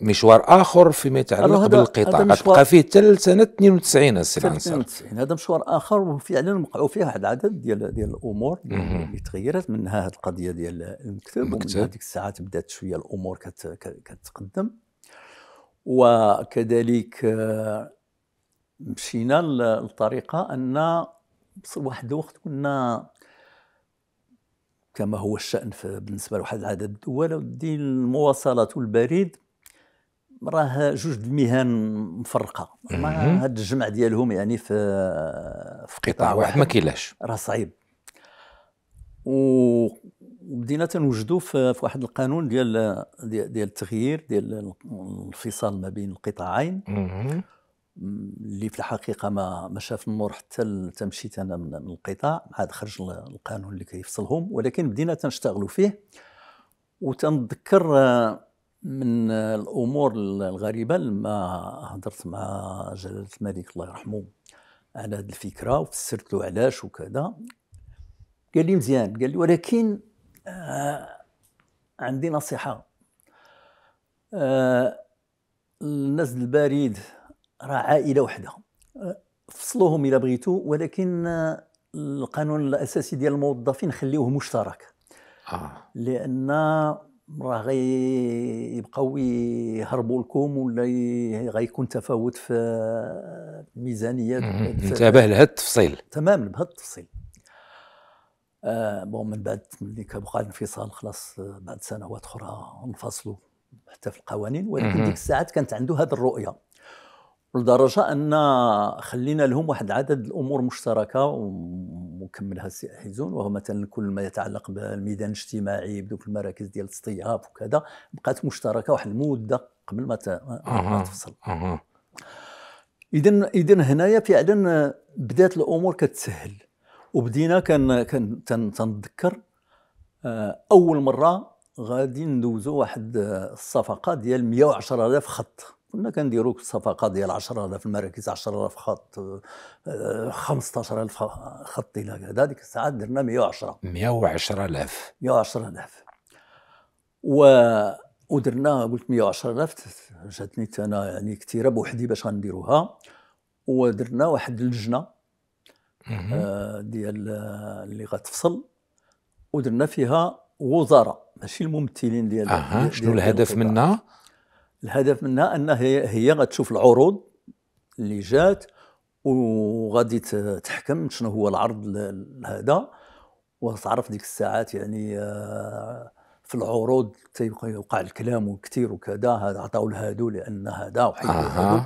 مشوار اخر فيما يتعلق بالقطاع قد فيه حتى لسنه 92 السي العنصر 92 هذا مشوار اخر وفعلا وقعوا فيه واحد العدد ديال ديال الامور اللي تغيرت منها هذه القضيه ديال المكتب ومن هذيك الساعات بدات شويه الامور كت كتقدم وكذلك آه، مشينا للطريقه ان واحد الوقت كنا كما هو الشأن بالنسبة لواحد العدد الدول ودي المواصلات والبريد راه جوج المهن مفرقة هذا هاد الجمع ديالهم يعني في في قطاع واحد ما كيلاش راه صعيب و بدينا تنوجدوا في واحد القانون ديال ديال التغيير ديال الانفصال ما بين القطاعين اللي في الحقيقه ما ما شاف النور حتى تمشيت انا من القطاع عاد خرج القانون اللي كيفصلهم ولكن بدينا تنشتغلوا فيه وتنذكر آه، من آه، الامور الغريبه لما هضرت مع جلاله الملك الله يرحمه على هذه الفكره وفسرت له علاش وكذا قال لي مزيان قال لي ولكن آه، عندي نصيحه آه، الناس البريد راه عائله وحده آه، فصلوهم الا بغيتو ولكن القانون الاساسي ديال الموظفين خليوه مشترك آه. لان راه غيبقاو يهربوا لكم ولا غيكون تفاوت في الميزانيه انتبه لهذا التفصيل تماما بهذا التفصيل آه بون من بعد ملي كبقى الانفصال خلاص آه، بعد سنوات اخرى انفصلوا حتى في القوانين ولكن ديك الساعات كانت عنده هذه الرؤيه لدرجه ان خلينا لهم واحد عدد الامور مشتركه ومكملها السي حيزون وهو مثلا كل ما يتعلق بالميدان الاجتماعي بدوك المراكز ديال الاستياب وكذا بقات مشتركه واحد المده قبل ما تفصل اذا اذا هنايا فعلا بدات الامور كتسهل وبدينا كان كان تنتذكر آه، اول مره غادي ندوزو واحد آه، الصفقه ديال 110000 خط كنا كنديروا الصفقه ديال 10000 المراكز 10000 خط 15000 آه، خط الى كذا ديك الساعه درنا 110 110000 110000 و ودرنا قلت 110000 جاتني انا يعني كثيره بوحدي باش غنديروها ودرنا واحد اللجنه آه، ديال آه، اللي غتفصل ودرنا فيها وزراء ماشي الممثلين ديال اها شنو الهدف منها؟ الهدف منها ان هي, هي غتشوف العروض اللي جات وغادي تحكم شنو هو العرض هذا وتعرف ديك الساعات يعني آه، في العروض تيبقى يوقع الكلام كثير وكذا هذا عطاو لهادو لان هذا وحيد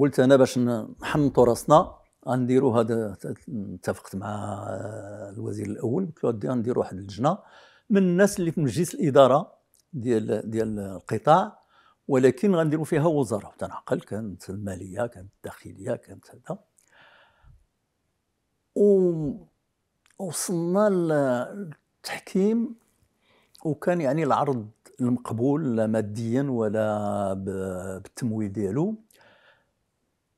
قلت انا باش نحنطوا راسنا غنديروا هذا اتفقت مع آه، الوزير الاول قلت له غادي واحد اللجنه من الناس اللي في مجلس الاداره ديال ديال القطاع ولكن غنديروا فيها وزراء تنعقل كانت الماليه كانت الداخليه كانت هذا وصلنا للتحكيم وكان يعني العرض المقبول لا ماديا ولا بالتمويل ديالو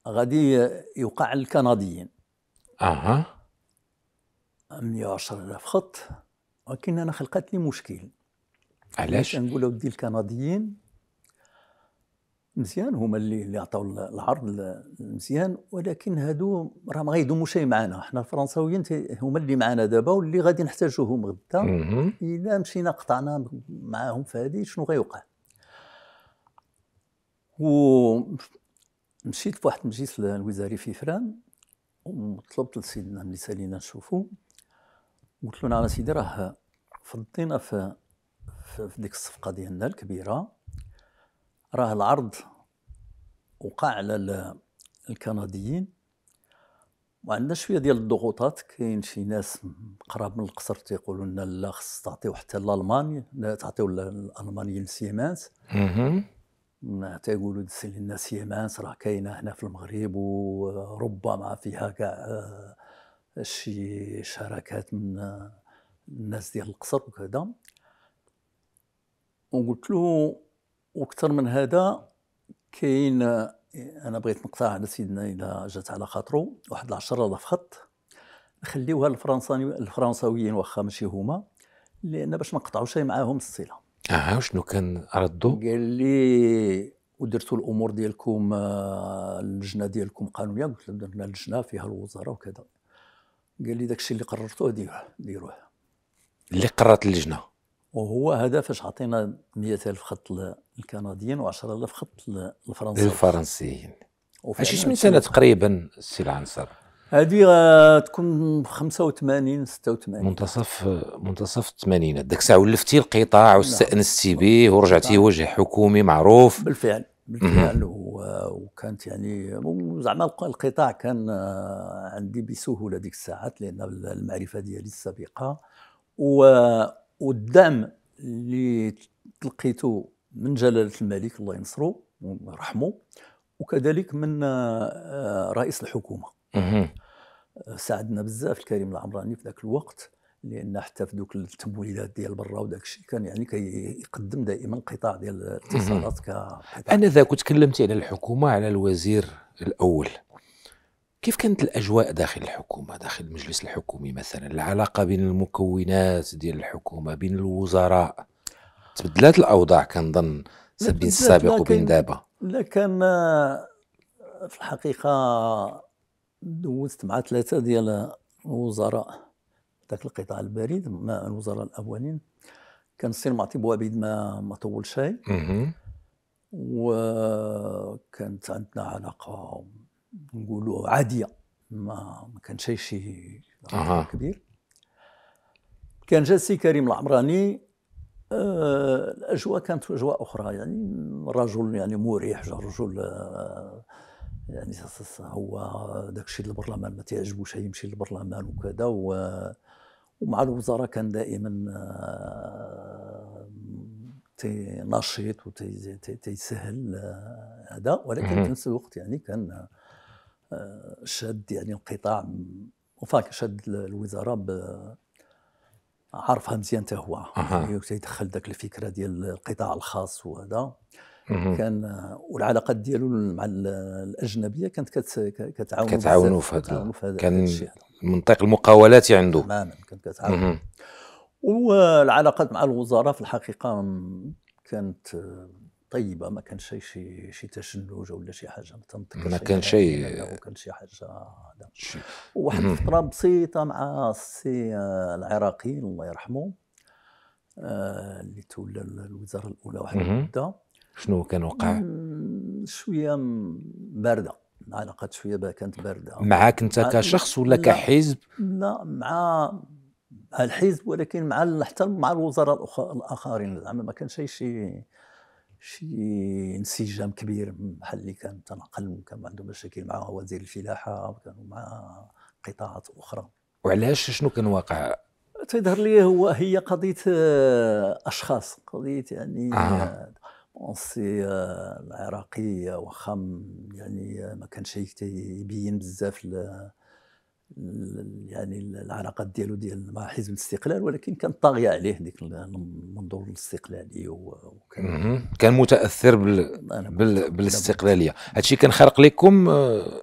غادي يوقع الكنديين اها 110000 خط ولكن انا خلقت لي مشكل علاش نقول ودي الكنديين مزيان هما اللي اللي عطاو العرض مزيان ولكن هادو راه ما غيدوموا شي معنا حنا الفرنساويين هما اللي معنا دابا واللي غادي نحتاجوهم غدا الا مشينا قطعنا معاهم في هذه شنو غيوقع و مشيت فواحد المجلس الوزاري في فران وطلبت لسيدنا ملي سالينا نشوفو قلت له نعم سيدي راه فضينا في في ديك الصفقه ديالنا الكبيره راه العرض وقع على الكنديين وعندنا شويه ديال الضغوطات كاين شي ناس قراب من القصر تيقولوا لنا لا خص تعطيو حتى لالمانيا تعطيو الالمانيين لسيمانس تيقولوا تسلي الناس يمانس راه كاينه هنا في المغرب وربما فيها كاع آه، شي شراكات من آه، الناس ديال القصر وكذا وقلت له واكثر من هذا كاين آه، انا بغيت نقطع على سيدنا الا جات على خاطرو واحد العشرة الاف خط نخليوها الفرنساويين واخا ماشي هما لان باش ما نقطعوش معاهم الصله اها وشنو كان رده؟ قال لي ودرتوا الامور ديالكم آه، اللجنه ديالكم قانونيه قلت له درنا لجنه فيها الوزاره وكذا قال لي داك الشيء اللي قررتوه ديروه ديروه اللي قررت اللجنه وهو هذا فاش عطينا 100000 خط للكنديين و10000 خط للفرنسيين للفرنسيين واش من سنه تقريبا السي العنصر؟ هذه تكون 85 86 منتصف منتصف الثمانينات ذاك الساعه ولفتي القطاع نعم. واستانستي به ورجعتي نعم. وجه حكومي معروف بالفعل بالفعل وكانت يعني زعما القطاع كان آه، عندي بسهوله ديك الساعات لان المعرفه ديالي السابقه والدعم اللي تلقيته من جلاله الملك الله ينصرو ويرحمه وكذلك من آه، رئيس الحكومه ساعدنا بزاف الكريم العمراني في ذاك الوقت لان حتى في ذوك التمويلات ديال برا وداك الشيء كان يعني كيقدم كي دائما قطاع ديال الاتصالات ك انا ذاك تكلمت على الحكومه على الوزير الاول كيف كانت الاجواء داخل الحكومه داخل المجلس الحكومي مثلا العلاقه بين المكونات ديال الحكومه بين الوزراء تبدلات الاوضاع كنظن بين السابق وبين دابا لا كان آه، في الحقيقه دوزت مع ثلاثة ديال الوزراء ذاك القطاع البريد مع الوزراء الأولين كان السير معطي بوابيد ما ما طول شيء وكانت عندنا علاقة نقولوا عادية ما ما شيء شي أه. كبير كان جا السي كريم العمراني آه، الاجواء كانت اجواء اخرى يعني رجل يعني مريح رجل آه يعني هو داك الشيء البرلمان ما تيعجبوش يمشي للبرلمان وكذا و ومع الوزراء كان دائما آه، تي نشيط وتيسهل آه، هذا ولكن في نفس الوقت يعني كان آه، شاد يعني القطاع وفاك شاد الوزاره عارفها مزيان حتى هو تيدخل داك الفكره ديال القطاع الخاص وهذا كان والعلاقات ديالو مع الاجنبيه كانت كتعاونوا كتعاونوا في هذا كان منطق المقاولات عنده تماما كانت كتعاون والعلاقات مع الوزراء في الحقيقه كانت طيبه ما كانش شي شي شي تشنج ولا شي حاجه ما كانش ما كان شي ما كان شي حاجه وواحد واحد الفتره بسيطه مع السي العراقي الله يرحمه آه، اللي تولى الوزاره الاولى واحد المده شنو كان وقع؟ شويه بارده العلاقات شويه كانت بارده معاك انت مع كشخص ولا لا كحزب؟ لا مع الحزب ولكن مع حتى مع الوزراء الاخرين زعما ما كانش شي شي انسجام كبير بحال اللي كان تنقل كان عنده مشاكل مع وزير الفلاحه وكانوا مع قطاعات اخرى وعلاش شنو كان واقع؟ تيظهر لي هو هي قضيه آه، اشخاص قضيه يعني آه. آه، اونسي آه، العراقي واخا يعني آه، ما كانش يبين بزاف يعني العلاقات ديالو ديال مع حزب الاستقلال ولكن كان طاغيه عليه ديك المنظور الاستقلالي وكان كان متاثر بال... بال... بالاستقلاليه هادشي كان خرق لكم آه،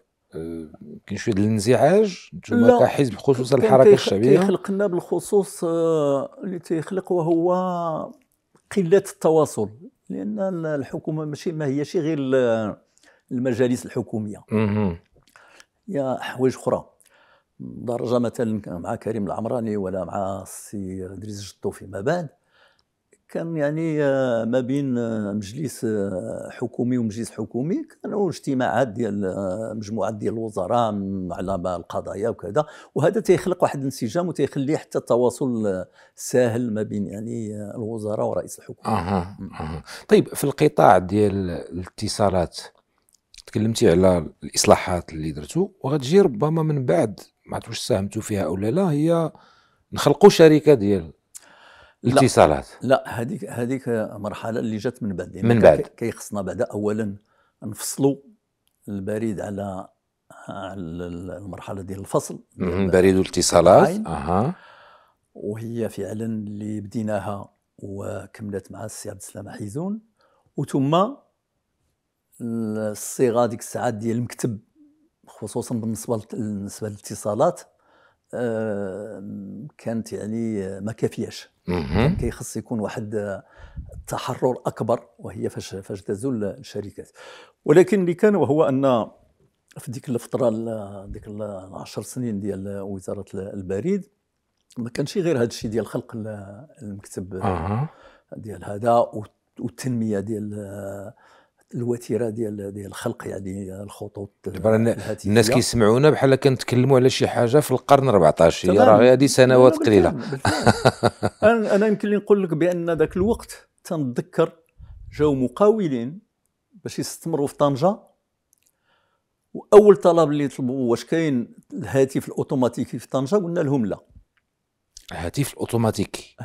كاين شويه ديال الانزعاج انتم كحزب خصوصا الحركه الشعبيه كيخلق لنا بالخصوص اللي تيخلق وهو قله التواصل لان الحكومه ماشي ما هيش غير المجالس الحكوميه هي حوايج اخرى درجه مثلا مع كريم العمراني ولا مع السي ادريس الجطوفي ما بعد كان يعني آه، ما بين آه، مجلس آه، حكومي ومجلس حكومي كانوا اجتماعات ديال مجموعات ديال الوزراء على القضايا وكذا وهذا تيخلق واحد الانسجام وتيخلي حتى التواصل سهل ما بين يعني الوزراء ورئيس الحكومه اها اها طيب في القطاع ديال الاتصالات تكلمتي على الاصلاحات اللي درتو وغتجي ربما من بعد ما عرفتش واش ساهمتوا فيها او لا هي نخلقوا شركه ديال الاتصالات لا هذيك هذيك مرحله اللي جات من بعد يعني من بعد كيخصنا بعد اولا نفصلوا البريد على على المرحله ديال الفصل بريد الاتصالات اها وهي فعلا اللي بديناها وكملت مع السي عبد السلام حيزون وثم الصيغه ديك الساعات ديال المكتب خصوصا بالنسبه بالنسبه للاتصالات كانت يعني ما كافياش كان كيخص يكون واحد التحرر اكبر وهي فاش فاش تزول الشركات ولكن اللي كان وهو ان في ديك الفتره ديك العشر سنين ديال وزاره البريد ما كانش غير هذا الشيء ديال خلق المكتب ديال هذا والتنميه ديال الوتيره ديال ديال الخلق يعني الخطوط الهاتفيه الناس كيسمعونا بحال كنتكلموا على شي حاجه في القرن 14 هي راه هذه سنوات قليله انا انا يمكن لي نقول لك بان ذاك الوقت تنتذكر جاو مقاولين باش يستثمروا في طنجه واول طلب اللي طلبوا واش كاين الهاتف الاوتوماتيكي في طنجه قلنا لهم لا الهاتف الاوتوماتيكي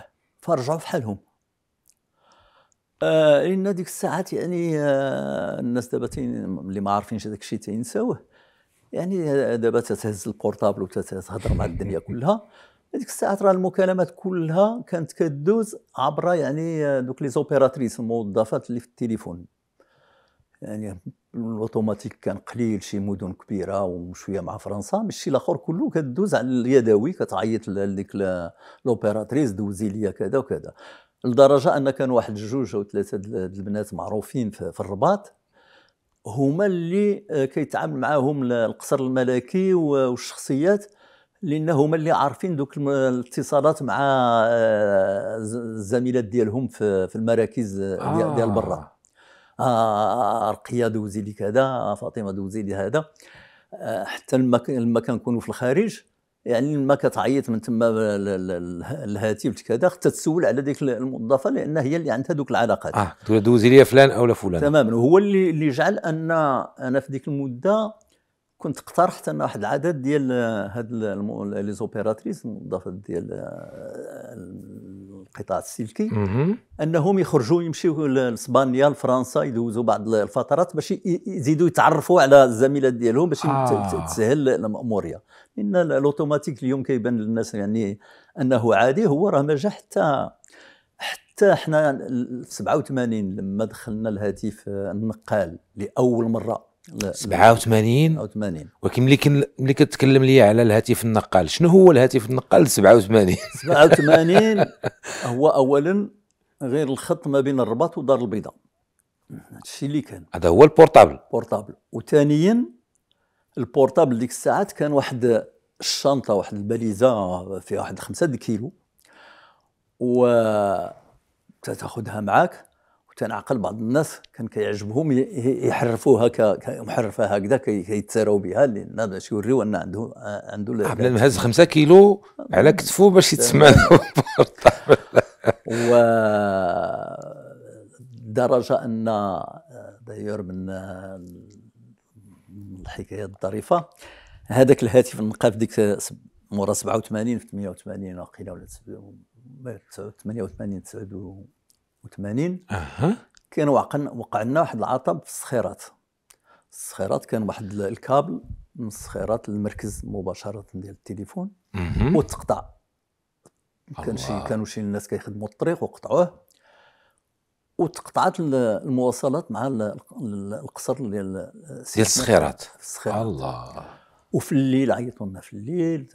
فرجعوا في حالهم آه ان ديك الساعات يعني آه الناس دابا اللي ما عارفينش هذاك الشيء تينساوه يعني آه، دابا تتهز البورطابل وتتهضر مع الدنيا كلها هذيك الساعات راه المكالمات كلها كانت كدوز عبر يعني آه، دوك لي زوبيراتريس الموظفات اللي في التليفون يعني الاوتوماتيك كان قليل شي مدن كبيره وشويه مع فرنسا مش شي الاخر كله كدوز على اليدوي كتعيط لديك لوبيراتريس دوزي ليا كذا وكذا لدرجه ان كان واحد جوج او ثلاثه البنات معروفين في الرباط هما اللي آه، كيتعامل معاهم القصر الملكي والشخصيات لان هما اللي عارفين دوك الاتصالات مع آه، الزميلات ديالهم في المراكز آه. ديال آه. برا آه رقيه دوزي لي كذا فاطمه دوزي لي هذا حتى لما كنكونوا في الخارج يعني ما كتعيط من تما الهاتف كذا خصك تسول على ديك الموظفه لان هي اللي عندها دوك العلاقات اه دوزي لي فلان او فلان تماما هو اللي اللي جعل ان انا في ديك المده كنت اقترحت ان واحد العدد ديال هاد لي زوبيراتريس الموظفات ديال القطاع السلكي انهم يخرجوا يمشيو لاسبانيا لفرنسا يدوزوا بعض الفترات باش يزيدوا يتعرفوا على الزميلات ديالهم باش آه. تسهل الماموريه ان الاوتوماتيك اليوم كيبان للناس يعني انه عادي هو راه ما جا حتى حتى حنا في 87 لما دخلنا الهاتف النقال لاول مره 87 87 ولكن ملي كن ملي كتكلم لي على الهاتف النقال شنو هو الهاتف النقال 87 87 هو اولا غير الخط ما بين الرباط ودار البيضاء هادشي اللي كان هذا هو البورتابل بورتابل وثانيا البورتابل ديك الساعات كان واحد الشنطه واحد الباليزه فيها واحد خمسة كيلو و تاخذها معاك وتنعقل بعض الناس كان كيعجبهم يحرفوها كمحرفه هكذا كيتساراو بها لان باش يوريو ان عنده عنده قبل ما هز 5 كيلو على كتفو باش يتسمى و لدرجه ان آه، داير من آه، الحكايه الظريفه هذاك الهاتف نقاف في ديك مورا 87 في 88 واقيلا ولا 88 89 اها كان وقع لنا واحد العطب في الصخيرات الصخيرات كان واحد الكابل من الصخيرات للمركز مباشره ديال التليفون وتقطع كان شي كانوا شي الناس كيخدموا الطريق وقطعوه وتقطعت المواصلات مع القصر ديال ديال السخيرات الله وفي الليل عيطوا لنا في الليل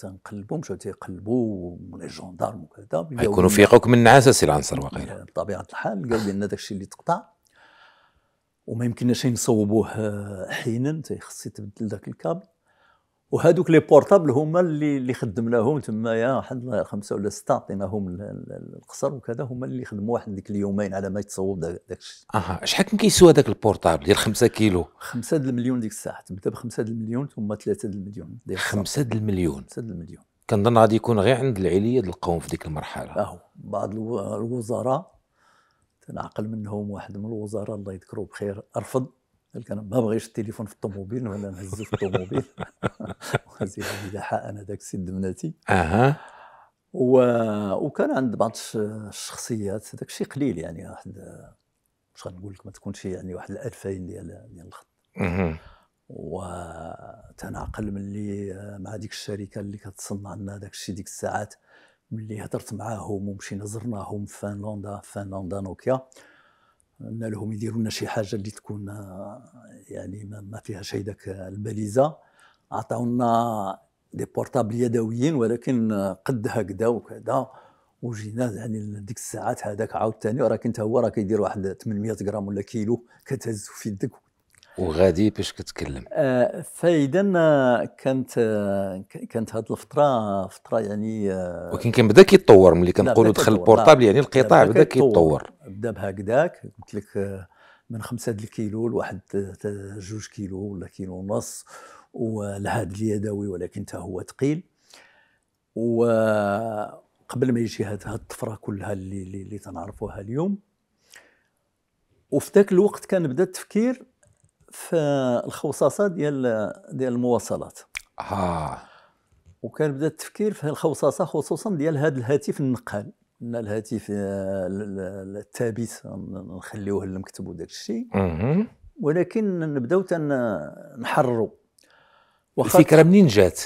تنقلبوا مشاو تيقلبوا لي جوندارم وكذا يكونوا فيقوك من النعاسه سي العنصر وقيلا بطبيعه الحال قالوا لنا داك الشيء اللي تقطع وما يمكنناش نصوبوه آه، حينا تيخص يتبدل ذاك الكابل وهذوك لي بورتابل هما اللي اللي خدمناهم تمايا واحد خمسه ولا سته عطيناهم القصر وكذا هما اللي خدموا واحد ديك اليومين على ما يتصوب داك الشيء اها شحال كان كيسوى داك البورتابل ديال 5 كيلو 5 المليون ديك الساعه تبدا ب 5 المليون ثم 3 المليون 5 المليون 5 المليون كنظن غادي يكون غير عند العليه ديال القوم في ديك المرحله اهو بعض الوزراء تنعقل منهم واحد من الوزراء الله يذكره بخير رفض قال انا ما بغيش التليفون في الطوموبيل ولا نهزو في الطوموبيل وزير الملاحه انا ذاك السيد بناتي اها و... وكان عند بعض الشخصيات داك الشيء قليل يعني واحد مش غنقول لك ما تكونش يعني واحد 2000 ديال ديال الخط تنعقل ملي مع ديك الشركه اللي كتصنع لنا داك الشيء ديك الساعات ملي هضرت معاهم ومشينا زرناهم في فنلندا فنلندا نوكيا قلنا لهم يديروا لنا شي حاجه اللي تكون يعني ما فيهاش داك الباليزه عطاونا دي بورتابل يدويين ولكن قد هكذا وكذا وجينا يعني ديك الساعات هذاك عاود ثاني وراك انت هو راه كيدير واحد 800 غرام ولا كيلو كتهز في يدك وغادي باش كتكلم آه، فاذا كانت آه، كانت هذه الفتره فتره يعني آه، ولكن كان بدا كيتطور ملي كنقولوا دخل البورطابل يعني القطاع بدا كيتطور بدا بهكذاك قلت لك من خمسة الكيلو لواحد جوج كيلو ولا كيلو ونص والهاد اليدوي ولكن حتى هو ثقيل وقبل ما يجي هاد الطفره كلها اللي اللي تنعرفوها اليوم وفي ذاك الوقت كان بدا التفكير في الخوصاصه ديال ديال المواصلات اه وكان بدا التفكير في الخوصاصه خصوصا ديال هذا الهاتف النقال ان الهاتف آه، الثابت نخليوه للمكتب وداك الشيء ولكن نبداو تنحرروا الفكره منين جات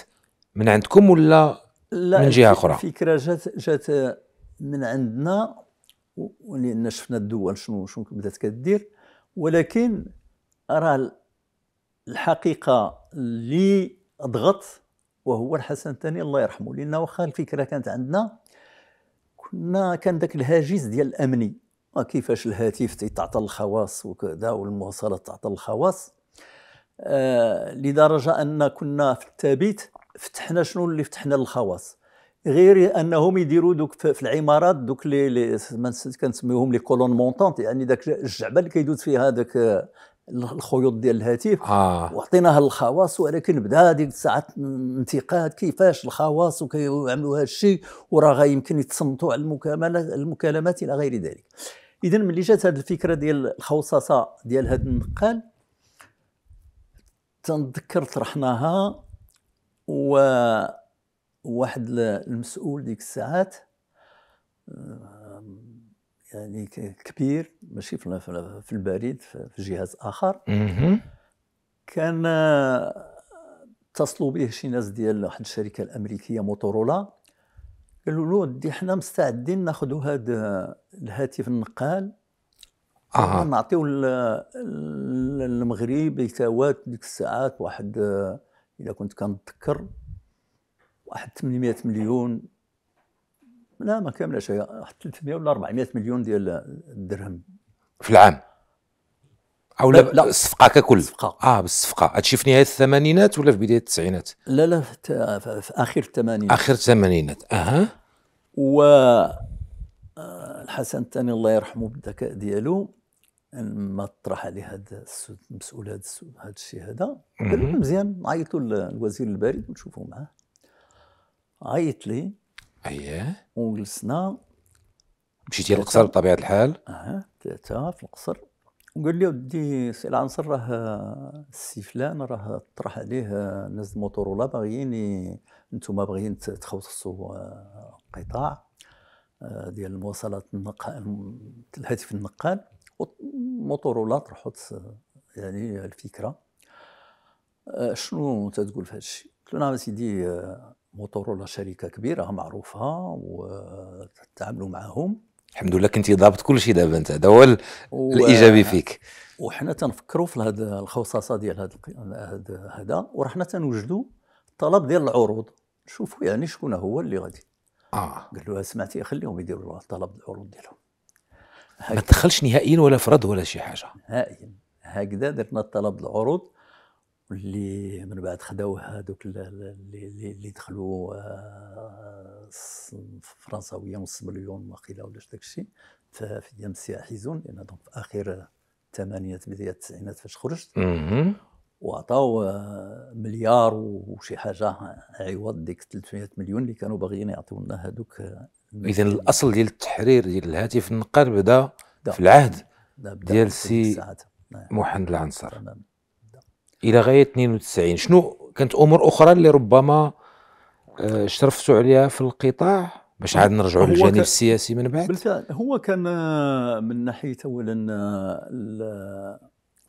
من عندكم ولا لا من جهه اخرى الفكره جات جات من عندنا ولأن شفنا الدول شنو شنو بدات كدير ولكن راه الحقيقه اللي ضغط وهو الحسن الثاني الله يرحمه لان واخا الفكره كانت عندنا كنا كان ذاك الهاجس ديال الامني آه، كيفاش الهاتف تيتعطى الخواص وكذا والمواصلات تعطى الخواص آه لدرجه ان كنا في التابيت فتحنا شنو اللي فتحنا للخواص غير انهم يديروا دوك في العمارات دوك لي كنسميوهم لي كولون مونطونت يعني داك الجعبه اللي كيدوز فيها ذاك آه، الخيوط ديال الهاتف آه. وعطيناها للخواص ولكن بدا هذيك الساعه انتقاد كيفاش الخواص وكيعملوا هذا الشيء وراه يمكن يتصنتوا على المكالمات المكالمات الى غير ذلك اذا ملي جات هذه الفكره ديال الخوصصه ديال هذا النقال تنذكر طرحناها وواحد المسؤول ديك الساعات آه، يعني كبير ماشي في البريد في جهاز اخر كان اتصلوا به شي ناس ديال واحد الشركه الامريكيه موتورولا قالوا له دي حنا مستعدين ناخذوا هذا الهاتف النقال آه. نعطيو المغرب يتوات ديك الساعات واحد اذا كنت كنتذكر واحد 800 مليون لا ما كامله حتى 300 ولا 400 مليون ديال الدرهم في العام او لا, لا الصفقه ككل الصفقه اه بالصفقه هادشي في نهايه الثمانينات ولا في بدايه التسعينات لا لا في, اخر الثمانينات اخر الثمانينات اها و آه، الحسن الثاني الله يرحمه بالذكاء ديالو ما طرح عليه هذا المسؤول هذا هذا الشيء هذا قال له مزيان عيطوا للوزير البارد ونشوفوا معاه عيط لي اييه وجلسنا مشيتي للقصر بطبيعه الحال اه ثلاثه في القصر وقال لي ودي سي العنصر راه السي فلان راه طرح عليه ناس الموتورولا باغيين انتم باغيين تخصصوا قطاع آه، ديال المواصلات النقال الهاتف النقال وموتورولا طرحوا يعني الفكره آه، شنو تتقول تقول في هذا الشيء؟ قلت له نعم سيدي آه، موتورولا شركه كبيره معروفه وتتعاملوا معاهم الحمد لله كنتي ضابط كل شيء دابا انت هذا هو الايجابي فيك وحنا تنفكروا في هذه الخصاصه ديال هذا هذا ورحنا تنوجدوا الطلب ديال العروض شوفوا يعني شكون هو اللي غادي اه قال له سمعتي خليهم يديروا طلب العروض ديالهم ما تدخلش نهائيا ولا فرض ولا شي حاجه نهائيا هكذا درنا الطلب العروض واللي من بعد خداو هذوك اللي اللي دخلوا آه، فرنساويا نص مليون واقيلا ولا داك الشيء في ايام السي حيزون لان دونك في اخر الثمانينات بداية التسعينات فاش خرجت وعطاو آه، مليار وشي حاجه عوض ديك 300 مليون اللي كانوا باغيين يعطيو لنا هذوك اذا آه، الاصل ديال التحرير ديال الهاتف النقال بدا في العهد ديال سي محمد نعم. العنصر الى غايه 92 شنو كانت امور اخرى اللي ربما آه، اشترفتوا عليها في القطاع باش عاد نرجعوا للجانب السياسي من بعد بالفعل هو كان آه، من ناحيه اولا آه،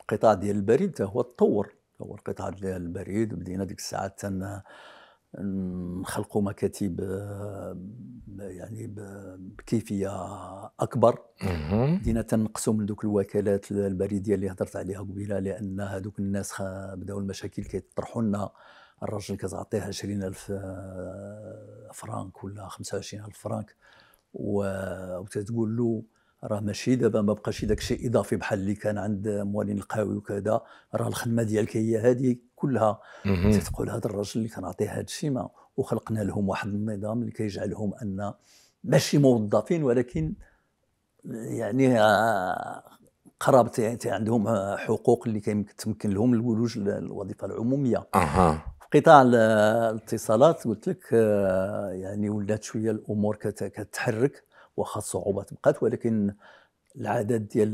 القطاع ديال البريد هو تطور هو القطاع ديال البريد بدينا ديك الساعات نخلقوا مكاتب آه، يعني بكيفيه اكبر بدينا تنقصوا من دوك الوكالات البريديه اللي هضرت عليها قبيله لان هذوك الناس بداوا المشاكل كيطرحوا لنا الراجل كتعطيه 20000 آه، فرانك ولا 25000 فرانك وتتقول له راه ماشي دابا ما بقاش داك الشيء اضافي بحال اللي كان عند موالين القهاوي وكذا راه الخدمه ديالك هي هذه كلها تقول هذا الرجل اللي كنعطيه هذا الشيء وخلقنا لهم واحد النظام اللي كيجعلهم ان ماشي موظفين ولكن يعني آه، قرابه يعني عندهم آه، حقوق اللي تمكن لهم الولوج للوظيفه العموميه اها قطاع الاتصالات قلت لك آه، يعني ولات شويه الامور كتحرك وخا الصعوبات بقات ولكن العدد ديال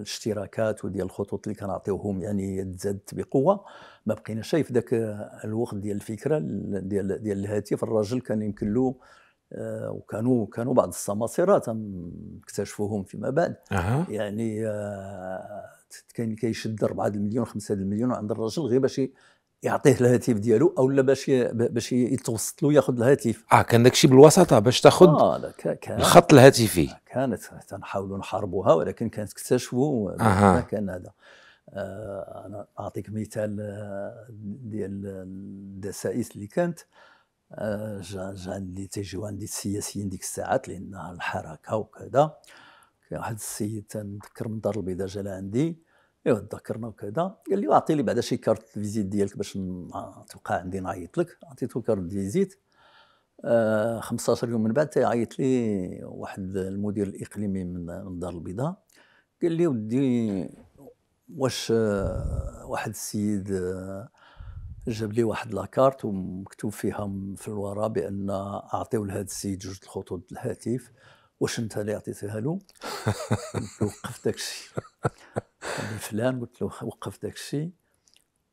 الاشتراكات وديال الخطوط اللي كنعطيوهم يعني تزاد بقوه ما بقينا شايف ذاك الوقت ديال الفكره ديال ديال الهاتف الراجل كان يمكن له آه، وكانوا كانوا بعض السماسرات اكتشفوهم فيما بعد يعني، أه. يعني كان كيشد 4 المليون 5 المليون عند الراجل غير باش يعطيه الهاتف ديالو او لا باش باش يتوسط له ياخذ الهاتف اه كان داكشي بالوساطه باش تاخذ آه كان الخط الهاتفي آه كانت تنحاولوا نحاربوها ولكن كانت كتشفوا آه. كان هذا آه انا اعطيك مثال آه، ديال الدسائس اللي كانت آه جا عندي تيجيو عندي السياسيين ديك الساعات لان الحركه وكذا كان واحد السيد تنذكر من الدار البيضاء جا لعندي ايوا تذكرنا وكذا قال لي اعطي لي بعدا شي كارت فيزيت ديالك باش تبقى عندي نعيط لك عطيته كارت فيزيت آه 15 يوم من بعد عيط لي واحد المدير الاقليمي من الدار البيضاء قال لي ودي واش آه، واحد السيد آه، جاب لي واحد لاكارت ومكتوب فيها في الوراء بان اعطيو لهذا السيد جوج الخطوط الهاتف واش انت اللي عطيتها له وقف داك الشيء فلان قلت له وقف داك الشيء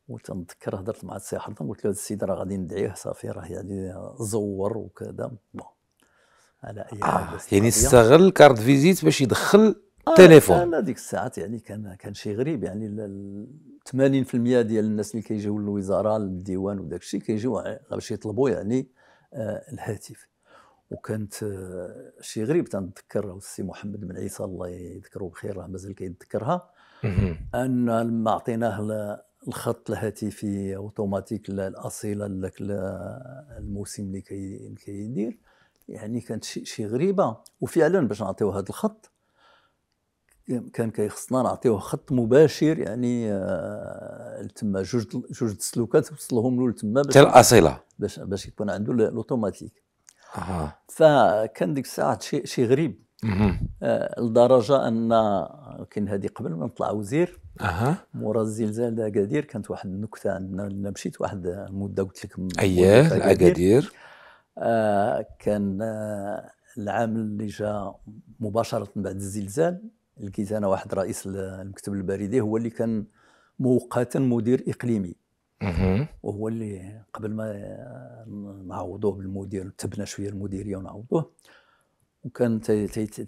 وتنذكر هضرت مع السي حرضم قلت له هذا السيد راه غادي ندعيه صافي راه يعني زور وكذا بون على اي آه، حال يعني استغل الكارت فيزيت باش يدخل التليفون آه انا ديك الساعات يعني كان كان شيء غريب يعني 80% ديال الناس اللي كيجيو للوزاره للديوان وداك الشيء كيجيو باش يطلبوا يعني آه الهاتف وكانت آه، شي غريب تنتذكر السي محمد بن عيسى الله يذكره بخير راه مازال كيتذكرها ان لما اعطيناه الخط الهاتفي اوتوماتيك الاصيله لك الموسم اللي كي كيدير يعني كانت شي غريبه وفعلا باش نعطيو هذا الخط كان كيخصنا نعطيوه خط مباشر يعني آه، لتما جوج جوج السلوكات وصلهم له لتما باش الاصيله باش باش يكون عنده الاوتوماتيك اها فكان ديك الساعه شي شي غريب آه، لدرجه ان كاين هذه قبل ما نطلع وزير اها مورا الزلزال اكادير كانت واحد النكته عندنا انا مشيت واحد المده قلت لك اييه الاكادير آه كان آه، العام اللي جا مباشره بعد الزلزال لقيت انا واحد رئيس المكتب البريدي هو اللي كان مؤقتا مدير اقليمي وهو اللي قبل ما آه، نعوضوه بالمدير تبنا شويه المديريه ونعوضوه وكان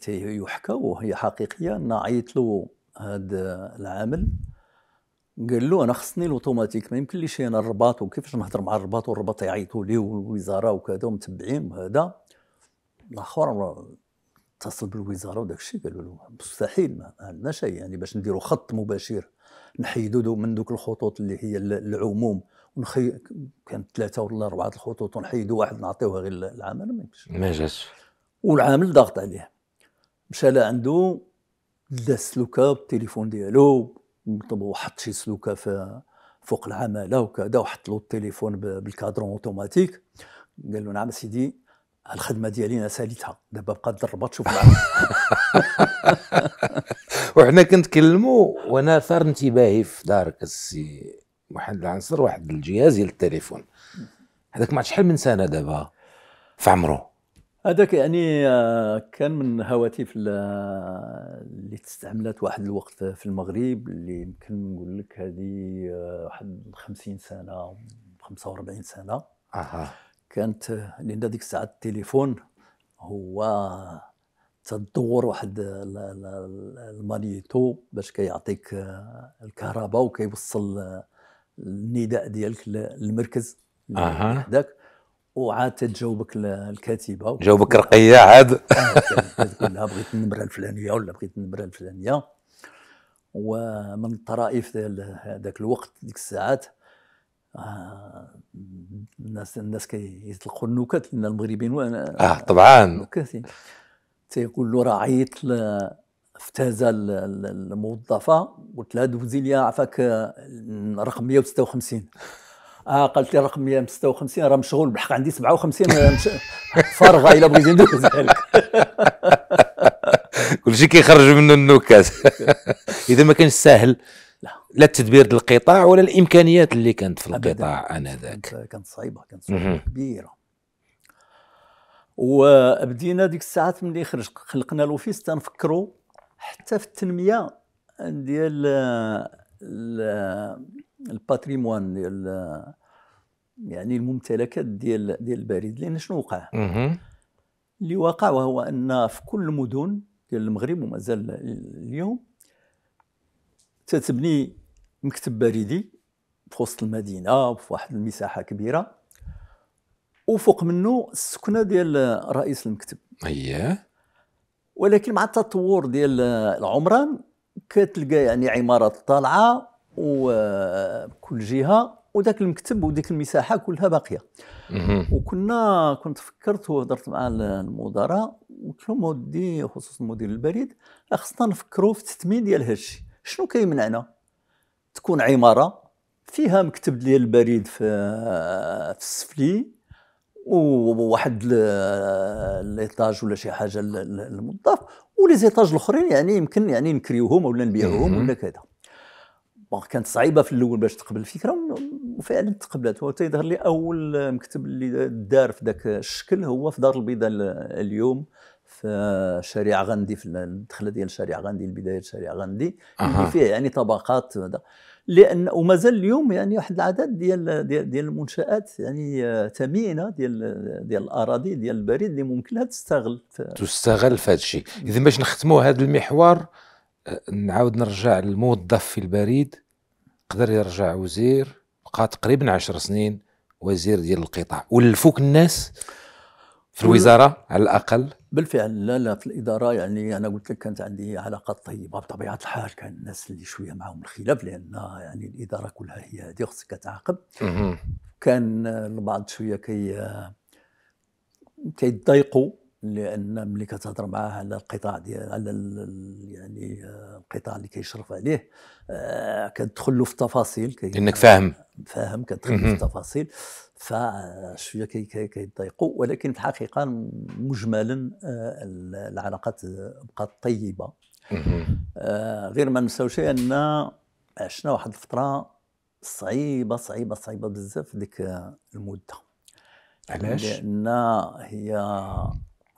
يحكى وهي حقيقيه ان عيط له هذا العامل قال له انا خصني الاوتوماتيك ما يمكنليش انا الرباط وكيفاش نهضر مع الرباط والرباط يعيطوا لي والوزاره وكذا ومتبعين وهذا الاخر اتصل بالوزاره وداك الشيء قالوا له مستحيل ما عندنا شيء يعني باش نديروا خط مباشر نحيدوا دو من دوك الخطوط اللي هي العموم ونخي كانت ثلاثه ولا اربعه الخطوط ونحيدوا واحد نعطيوها غير العمل ما يمكنش ما جاش والعامل ضغط عليه مشى عنده دا السلوكه بالتليفون ديالو طب وحط شي سلوكه في فوق العماله وكذا وحط له التليفون بالكادرون اوتوماتيك قال له نعم سيدي الخدمه ديالي انا ساليتها دابا بقى تدربها شوف وحنا كنتكلموا وانا ثار انتباهي في دارك السي محمد العنصر واحد الجهاز ديال التليفون هذاك ما شحال من سنه دابا في عمره هذاك يعني آه، كان من هواتف اللي تستعملت واحد الوقت في المغرب اللي يمكن نقول لك هذه آه، واحد 50 سنه 45 سنه اها كانت لان ديك الساعه التليفون هو تدور واحد المانيتو باش كيعطيك آه، الكهرباء وكيوصل النداء ديالك للمركز اها حداك وعاد تجاوبك الكاتبه جاوبك رقيه عاد آه، تقول لها بغيت النمره الفلانيه ولا بغيت النمره الفلانيه ومن الطرائف ديال هذاك الوقت ديك الساعات آه الناس الناس كيطلقوا النكت لان المغربيين اه طبعا تيقول له راه عيط افتازا الموظفه قلت لها دوزي لي عفاك رقم 156 اه قالت لي رقم 156 راه مشغول بالحق عندي 57 آه، فارغه الا بغيتي ندوز عليك كلشي كيخرج منه النكات اذا ما كانش ساهل لا لا التدبير ديال القطاع ولا الامكانيات اللي كانت في القطاع انذاك كانت صعيبه كانت صعيبه كبيره وبدينا ديك الساعات ملي خرج خلقنا الاوفيس تنفكروا حتى في التنميه ديال الباتريموان ديال يعني الممتلكات ديال ديال البريد لان شنو وقع؟ اللي وقع وهو ان في كل المدن ديال المغرب ومازال اليوم تتبني مكتب بريدي في وسط المدينه في واحد المساحه كبيره وفوق منه السكنه ديال رئيس المكتب اييه ولكن مع التطور ديال العمران كتلقى يعني عمارات طالعه وكل جهه وذاك المكتب وديك المساحه كلها باقيه وكنا كنت فكرت وهضرت مع المدراء قلت لهم ودي خصوصا مدير البريد خصنا نفكروا في التثمين ديال الشيء شنو كيمنعنا تكون عماره فيها مكتب ديال البريد في في السفلي وواحد ليطاج ولا شي حاجه للموظف وليزيطاج الاخرين يعني يمكن يعني نكريوهم ولا نبيعوهم ولا كذا كانت صعيبه في الاول باش تقبل الفكره وفعلا تقبلت وتيظهر لي اول مكتب اللي دار في ذاك الشكل هو في دار البيضاء اليوم في شارع غاندي في الدخله ديال شارع غاندي البدايه ديال شارع غاندي أه. اللي فيه يعني طبقات هذا لان ومازال اليوم يعني واحد العدد ديال ديال, ديال المنشات يعني ثمينه ديال ديال الاراضي ديال البريد اللي ممكنها تستغل تستغل في هذا الشيء اذا باش نختموا هذا المحور نعاود نرجع للموظف في البريد قدر يرجع وزير بقى تقريبا عشر سنين وزير ديال القطاع ولفوك الناس في الوزاره على الاقل بالفعل لا لا في الاداره يعني انا قلت لك كانت عندي علاقات طيبه بطبيعه الحال كان الناس اللي شويه معهم الخلاف لان يعني الاداره كلها هي هذه خصك تعاقب كان البعض شويه كي كيتضايقوا لان ملي كتهضر معاه على القطاع ديال على يعني آه، القطاع اللي كيشرف عليه آه، كتدخل له في التفاصيل لانك فاهم فاهم كتدخل في التفاصيل فشويه آه، كيضايقوا ولكن في الحقيقه مجملا العلاقات بقات طيبه غير ما نساوش ان عشنا واحد الفتره صعيبه صعيبه صعيبه بزاف ديك المده علاش؟ لان هي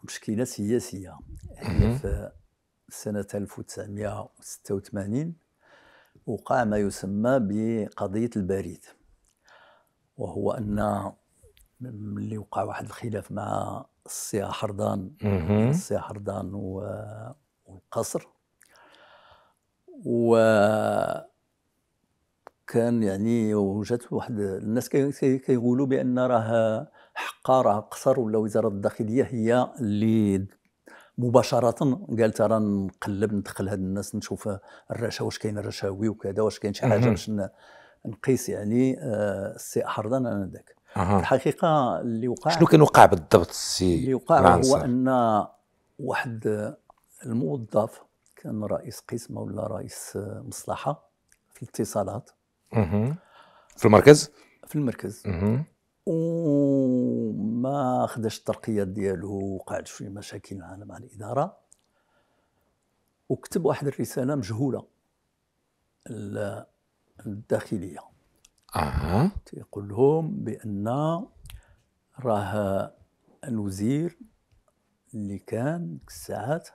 مشكله سياسيه هي في سنه 1986 وقع ما يسمى بقضيه البريد وهو ان اللي وقع واحد الخلاف مع السي حردان يعني السي حردان والقصر و كان يعني وجدت واحد الناس كيقولوا بان راه حقا راه قصر ولا وزاره الداخليه هي اللي مباشره قالت راه نقلب ندخل هاد الناس نشوف الرشا واش كاين رشاوي وكذا واش كاين شي حاجه باش نقيس يعني آه، السي احرضان انذاك الحقيقه اللي وقع شنو كان وقع بالضبط السي اللي وقع هو ان واحد الموظف كان رئيس قسم ولا رئيس مصلحه في الاتصالات في المركز في المركز وما خداش الترقيات ديالو وقعد في مشاكل مع الاداره وكتب واحد الرساله مجهوله للداخليه اها تيقول لهم بان راه الوزير اللي كان ديك الساعات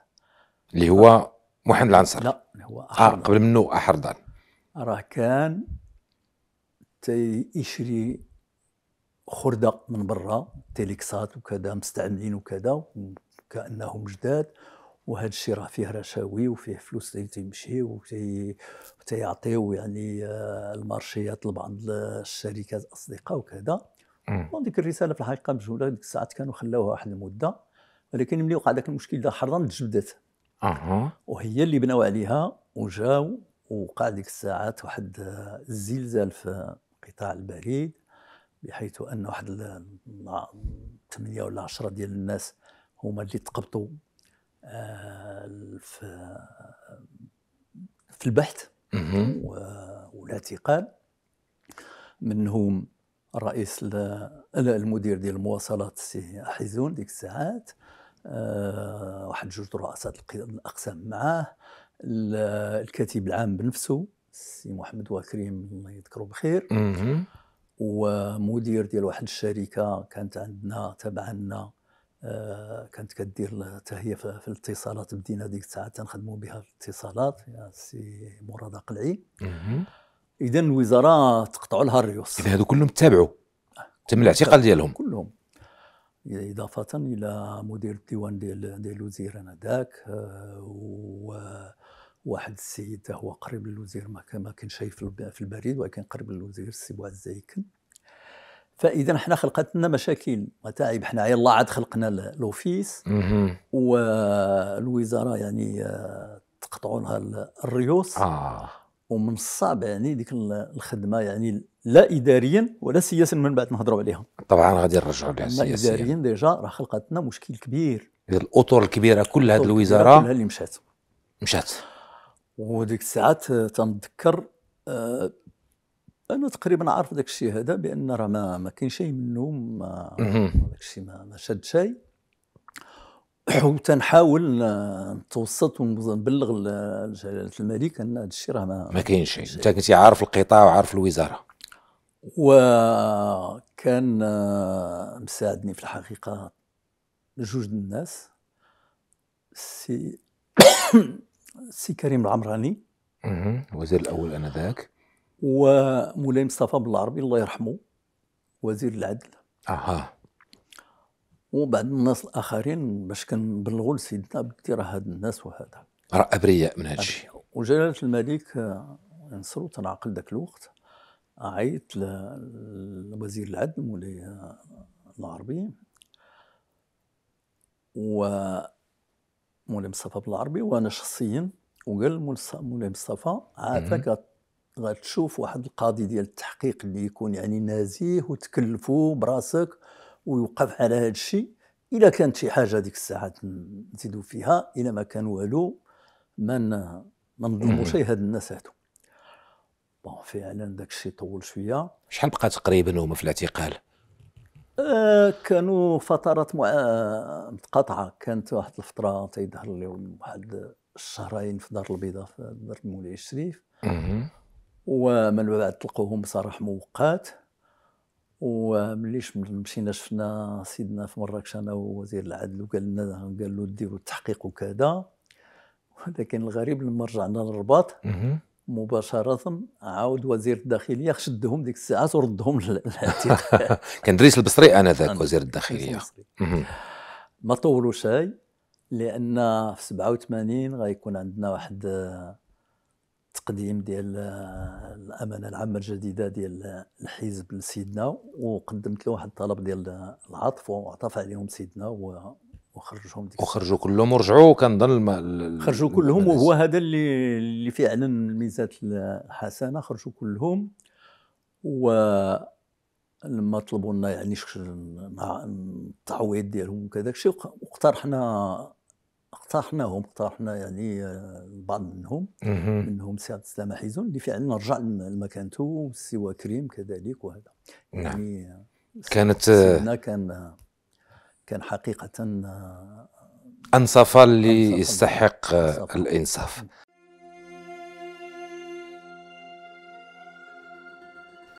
اللي هو محمد العنصر لا اللي هو أحردان. آه قبل منه احردان راه كان تيشري خرده من برا تيليكسات وكذا مستعملين وكذا كانهم جداد وهذا الشيء راه فيه رشاوي وفيه فلوس اللي تيمشي وتيعطيو يعني آه، المارشيات لبعض الشركات الاصدقاء وكذا ديك الرساله في الحقيقه مجهوله ديك الساعات كانوا خلاوها واحد المده ولكن ملي وقع ذاك المشكل ده حرا تجبدت اها وهي اللي بناو عليها وجاو وقع ديك الساعات واحد الزلزال آه، في قطاع البريد بحيث ان واحد 8 ولا 10 ديال الناس هما اللي تقبطوا آه، في في البحث والاعتقال منهم الرئيس المدير ديال المواصلات سي حيزون ديك الساعات آه، واحد جوج رؤساء الاقسام معاه الكاتب العام بنفسه سي محمد وكريم الله يذكره بخير ومدير ديال واحد الشركه كانت عندنا تبعنا آه، كانت كدير حتى هي في الاتصالات بدينا ديك الساعه تنخدموا بها في الاتصالات يا سي مراد قلعي اذا الوزاره تقطعوا لها الريوس اذا هادو كلهم تابعوا تم الاعتقال ديالهم كلهم إضافة إلى مدير الديوان ديال ديال الوزير أنذاك آه، و واحد السيد هو قريب للوزير ما كان شايف في البريد ولكن قريب للوزير السي بوعز فاذا حنا خلقت لنا مشاكل متاعب حنا يلا عاد خلقنا لوفيس والوزاره يعني آه، تقطعوا لها الريوس آه. ومن الصعب يعني ديك الخدمه يعني لا اداريا ولا سياسيا من بعد نهضروا عليها طبعا غادي نرجعوا لها سياسيا اداريا ديجا راه خلقت لنا مشكل كبير الاطر الكبيره كل هذه الوزاره كلها اللي مشات مشات وديك الساعات تنتذكر آه، انا تقريبا عارف داك الشيء هذا بان راه ما ما كاين شيء منه ما داك الشيء ما, ما شاد شيء وتنحاول آه، نتوسط ونبلغ لجلاله الملك ان هذا الشيء راه ما ما كاين شيء انت كنتي عارف القطاع وعارف الوزاره وكان آه، مساعدني في الحقيقه جوج الناس سي سي كريم العمراني وزير الاول انذاك ومولاي مصطفى بالعربي الله يرحمه وزير العدل اها وبعض الناس الاخرين باش كنبلغوا لسيدنا بدي راه هاد الناس وهذا راه ابرياء من هاد الشيء وجلاله الملك آه، نصرو تنعقل ذاك الوقت عيط لوزير العدل مولاي آه، العربي و مولاي مصطفى بالعربي وانا شخصيا وقال مولاي مصطفى عافاك غتشوف واحد القاضي ديال التحقيق اللي يكون يعني نزيه وتكلفو براسك ويوقف على هذا الشيء الا كانت شي حاجه ديك الساعه نزيدو فيها الا ما كان والو ما ما نظلموش هاد الناس هادو بون فعلا داك الشيء طول شويه شحال بقى تقريبا هما في الاعتقال آه، كانوا فترات متقاطعه كانت واحد الفتره تيظهر لي واحد الشهرين في دار البيضاء في دار المولى الشريف ومن بعد تلقوهم بصراح موقات وملي مشينا شفنا سيدنا في مراكش انا ووزير العدل وقال لنا قال له ديروا التحقيق وكذا ولكن الغريب لما رجعنا للرباط مباشره عاود وزير الداخليه خشدهم ديك الساعه وردهم للاعتقال كان دريس البصري انا ذاك وزير الداخليه ما طولوا شاي لان في 87 غيكون عندنا واحد آه، تقديم ديال آه، الامانه العامه الجديده ديال آه، الحزب لسيدنا وقدمت له واحد الطلب ديال العطف وعطف عليهم سيدنا وخرجهم وخرجوا كلهم ورجعوا كنظن خرجوا كلهم وهو هذا اللي اللي فعلا الميزات الحسنه خرجوا كلهم و لما طلبوا لنا يعني التعويض ديالهم وكذا الشيء واقترحنا اقترحناهم اقترحنا يعني آه، بعض منهم منهم سي عبد السلام حيزون اللي فعلا رجع لمكانته والسي كريم كذلك وهذا يعني نعم. آه، كانت آه، كان كان حقيقة آه، أنصف اللي يستحق الإنصاف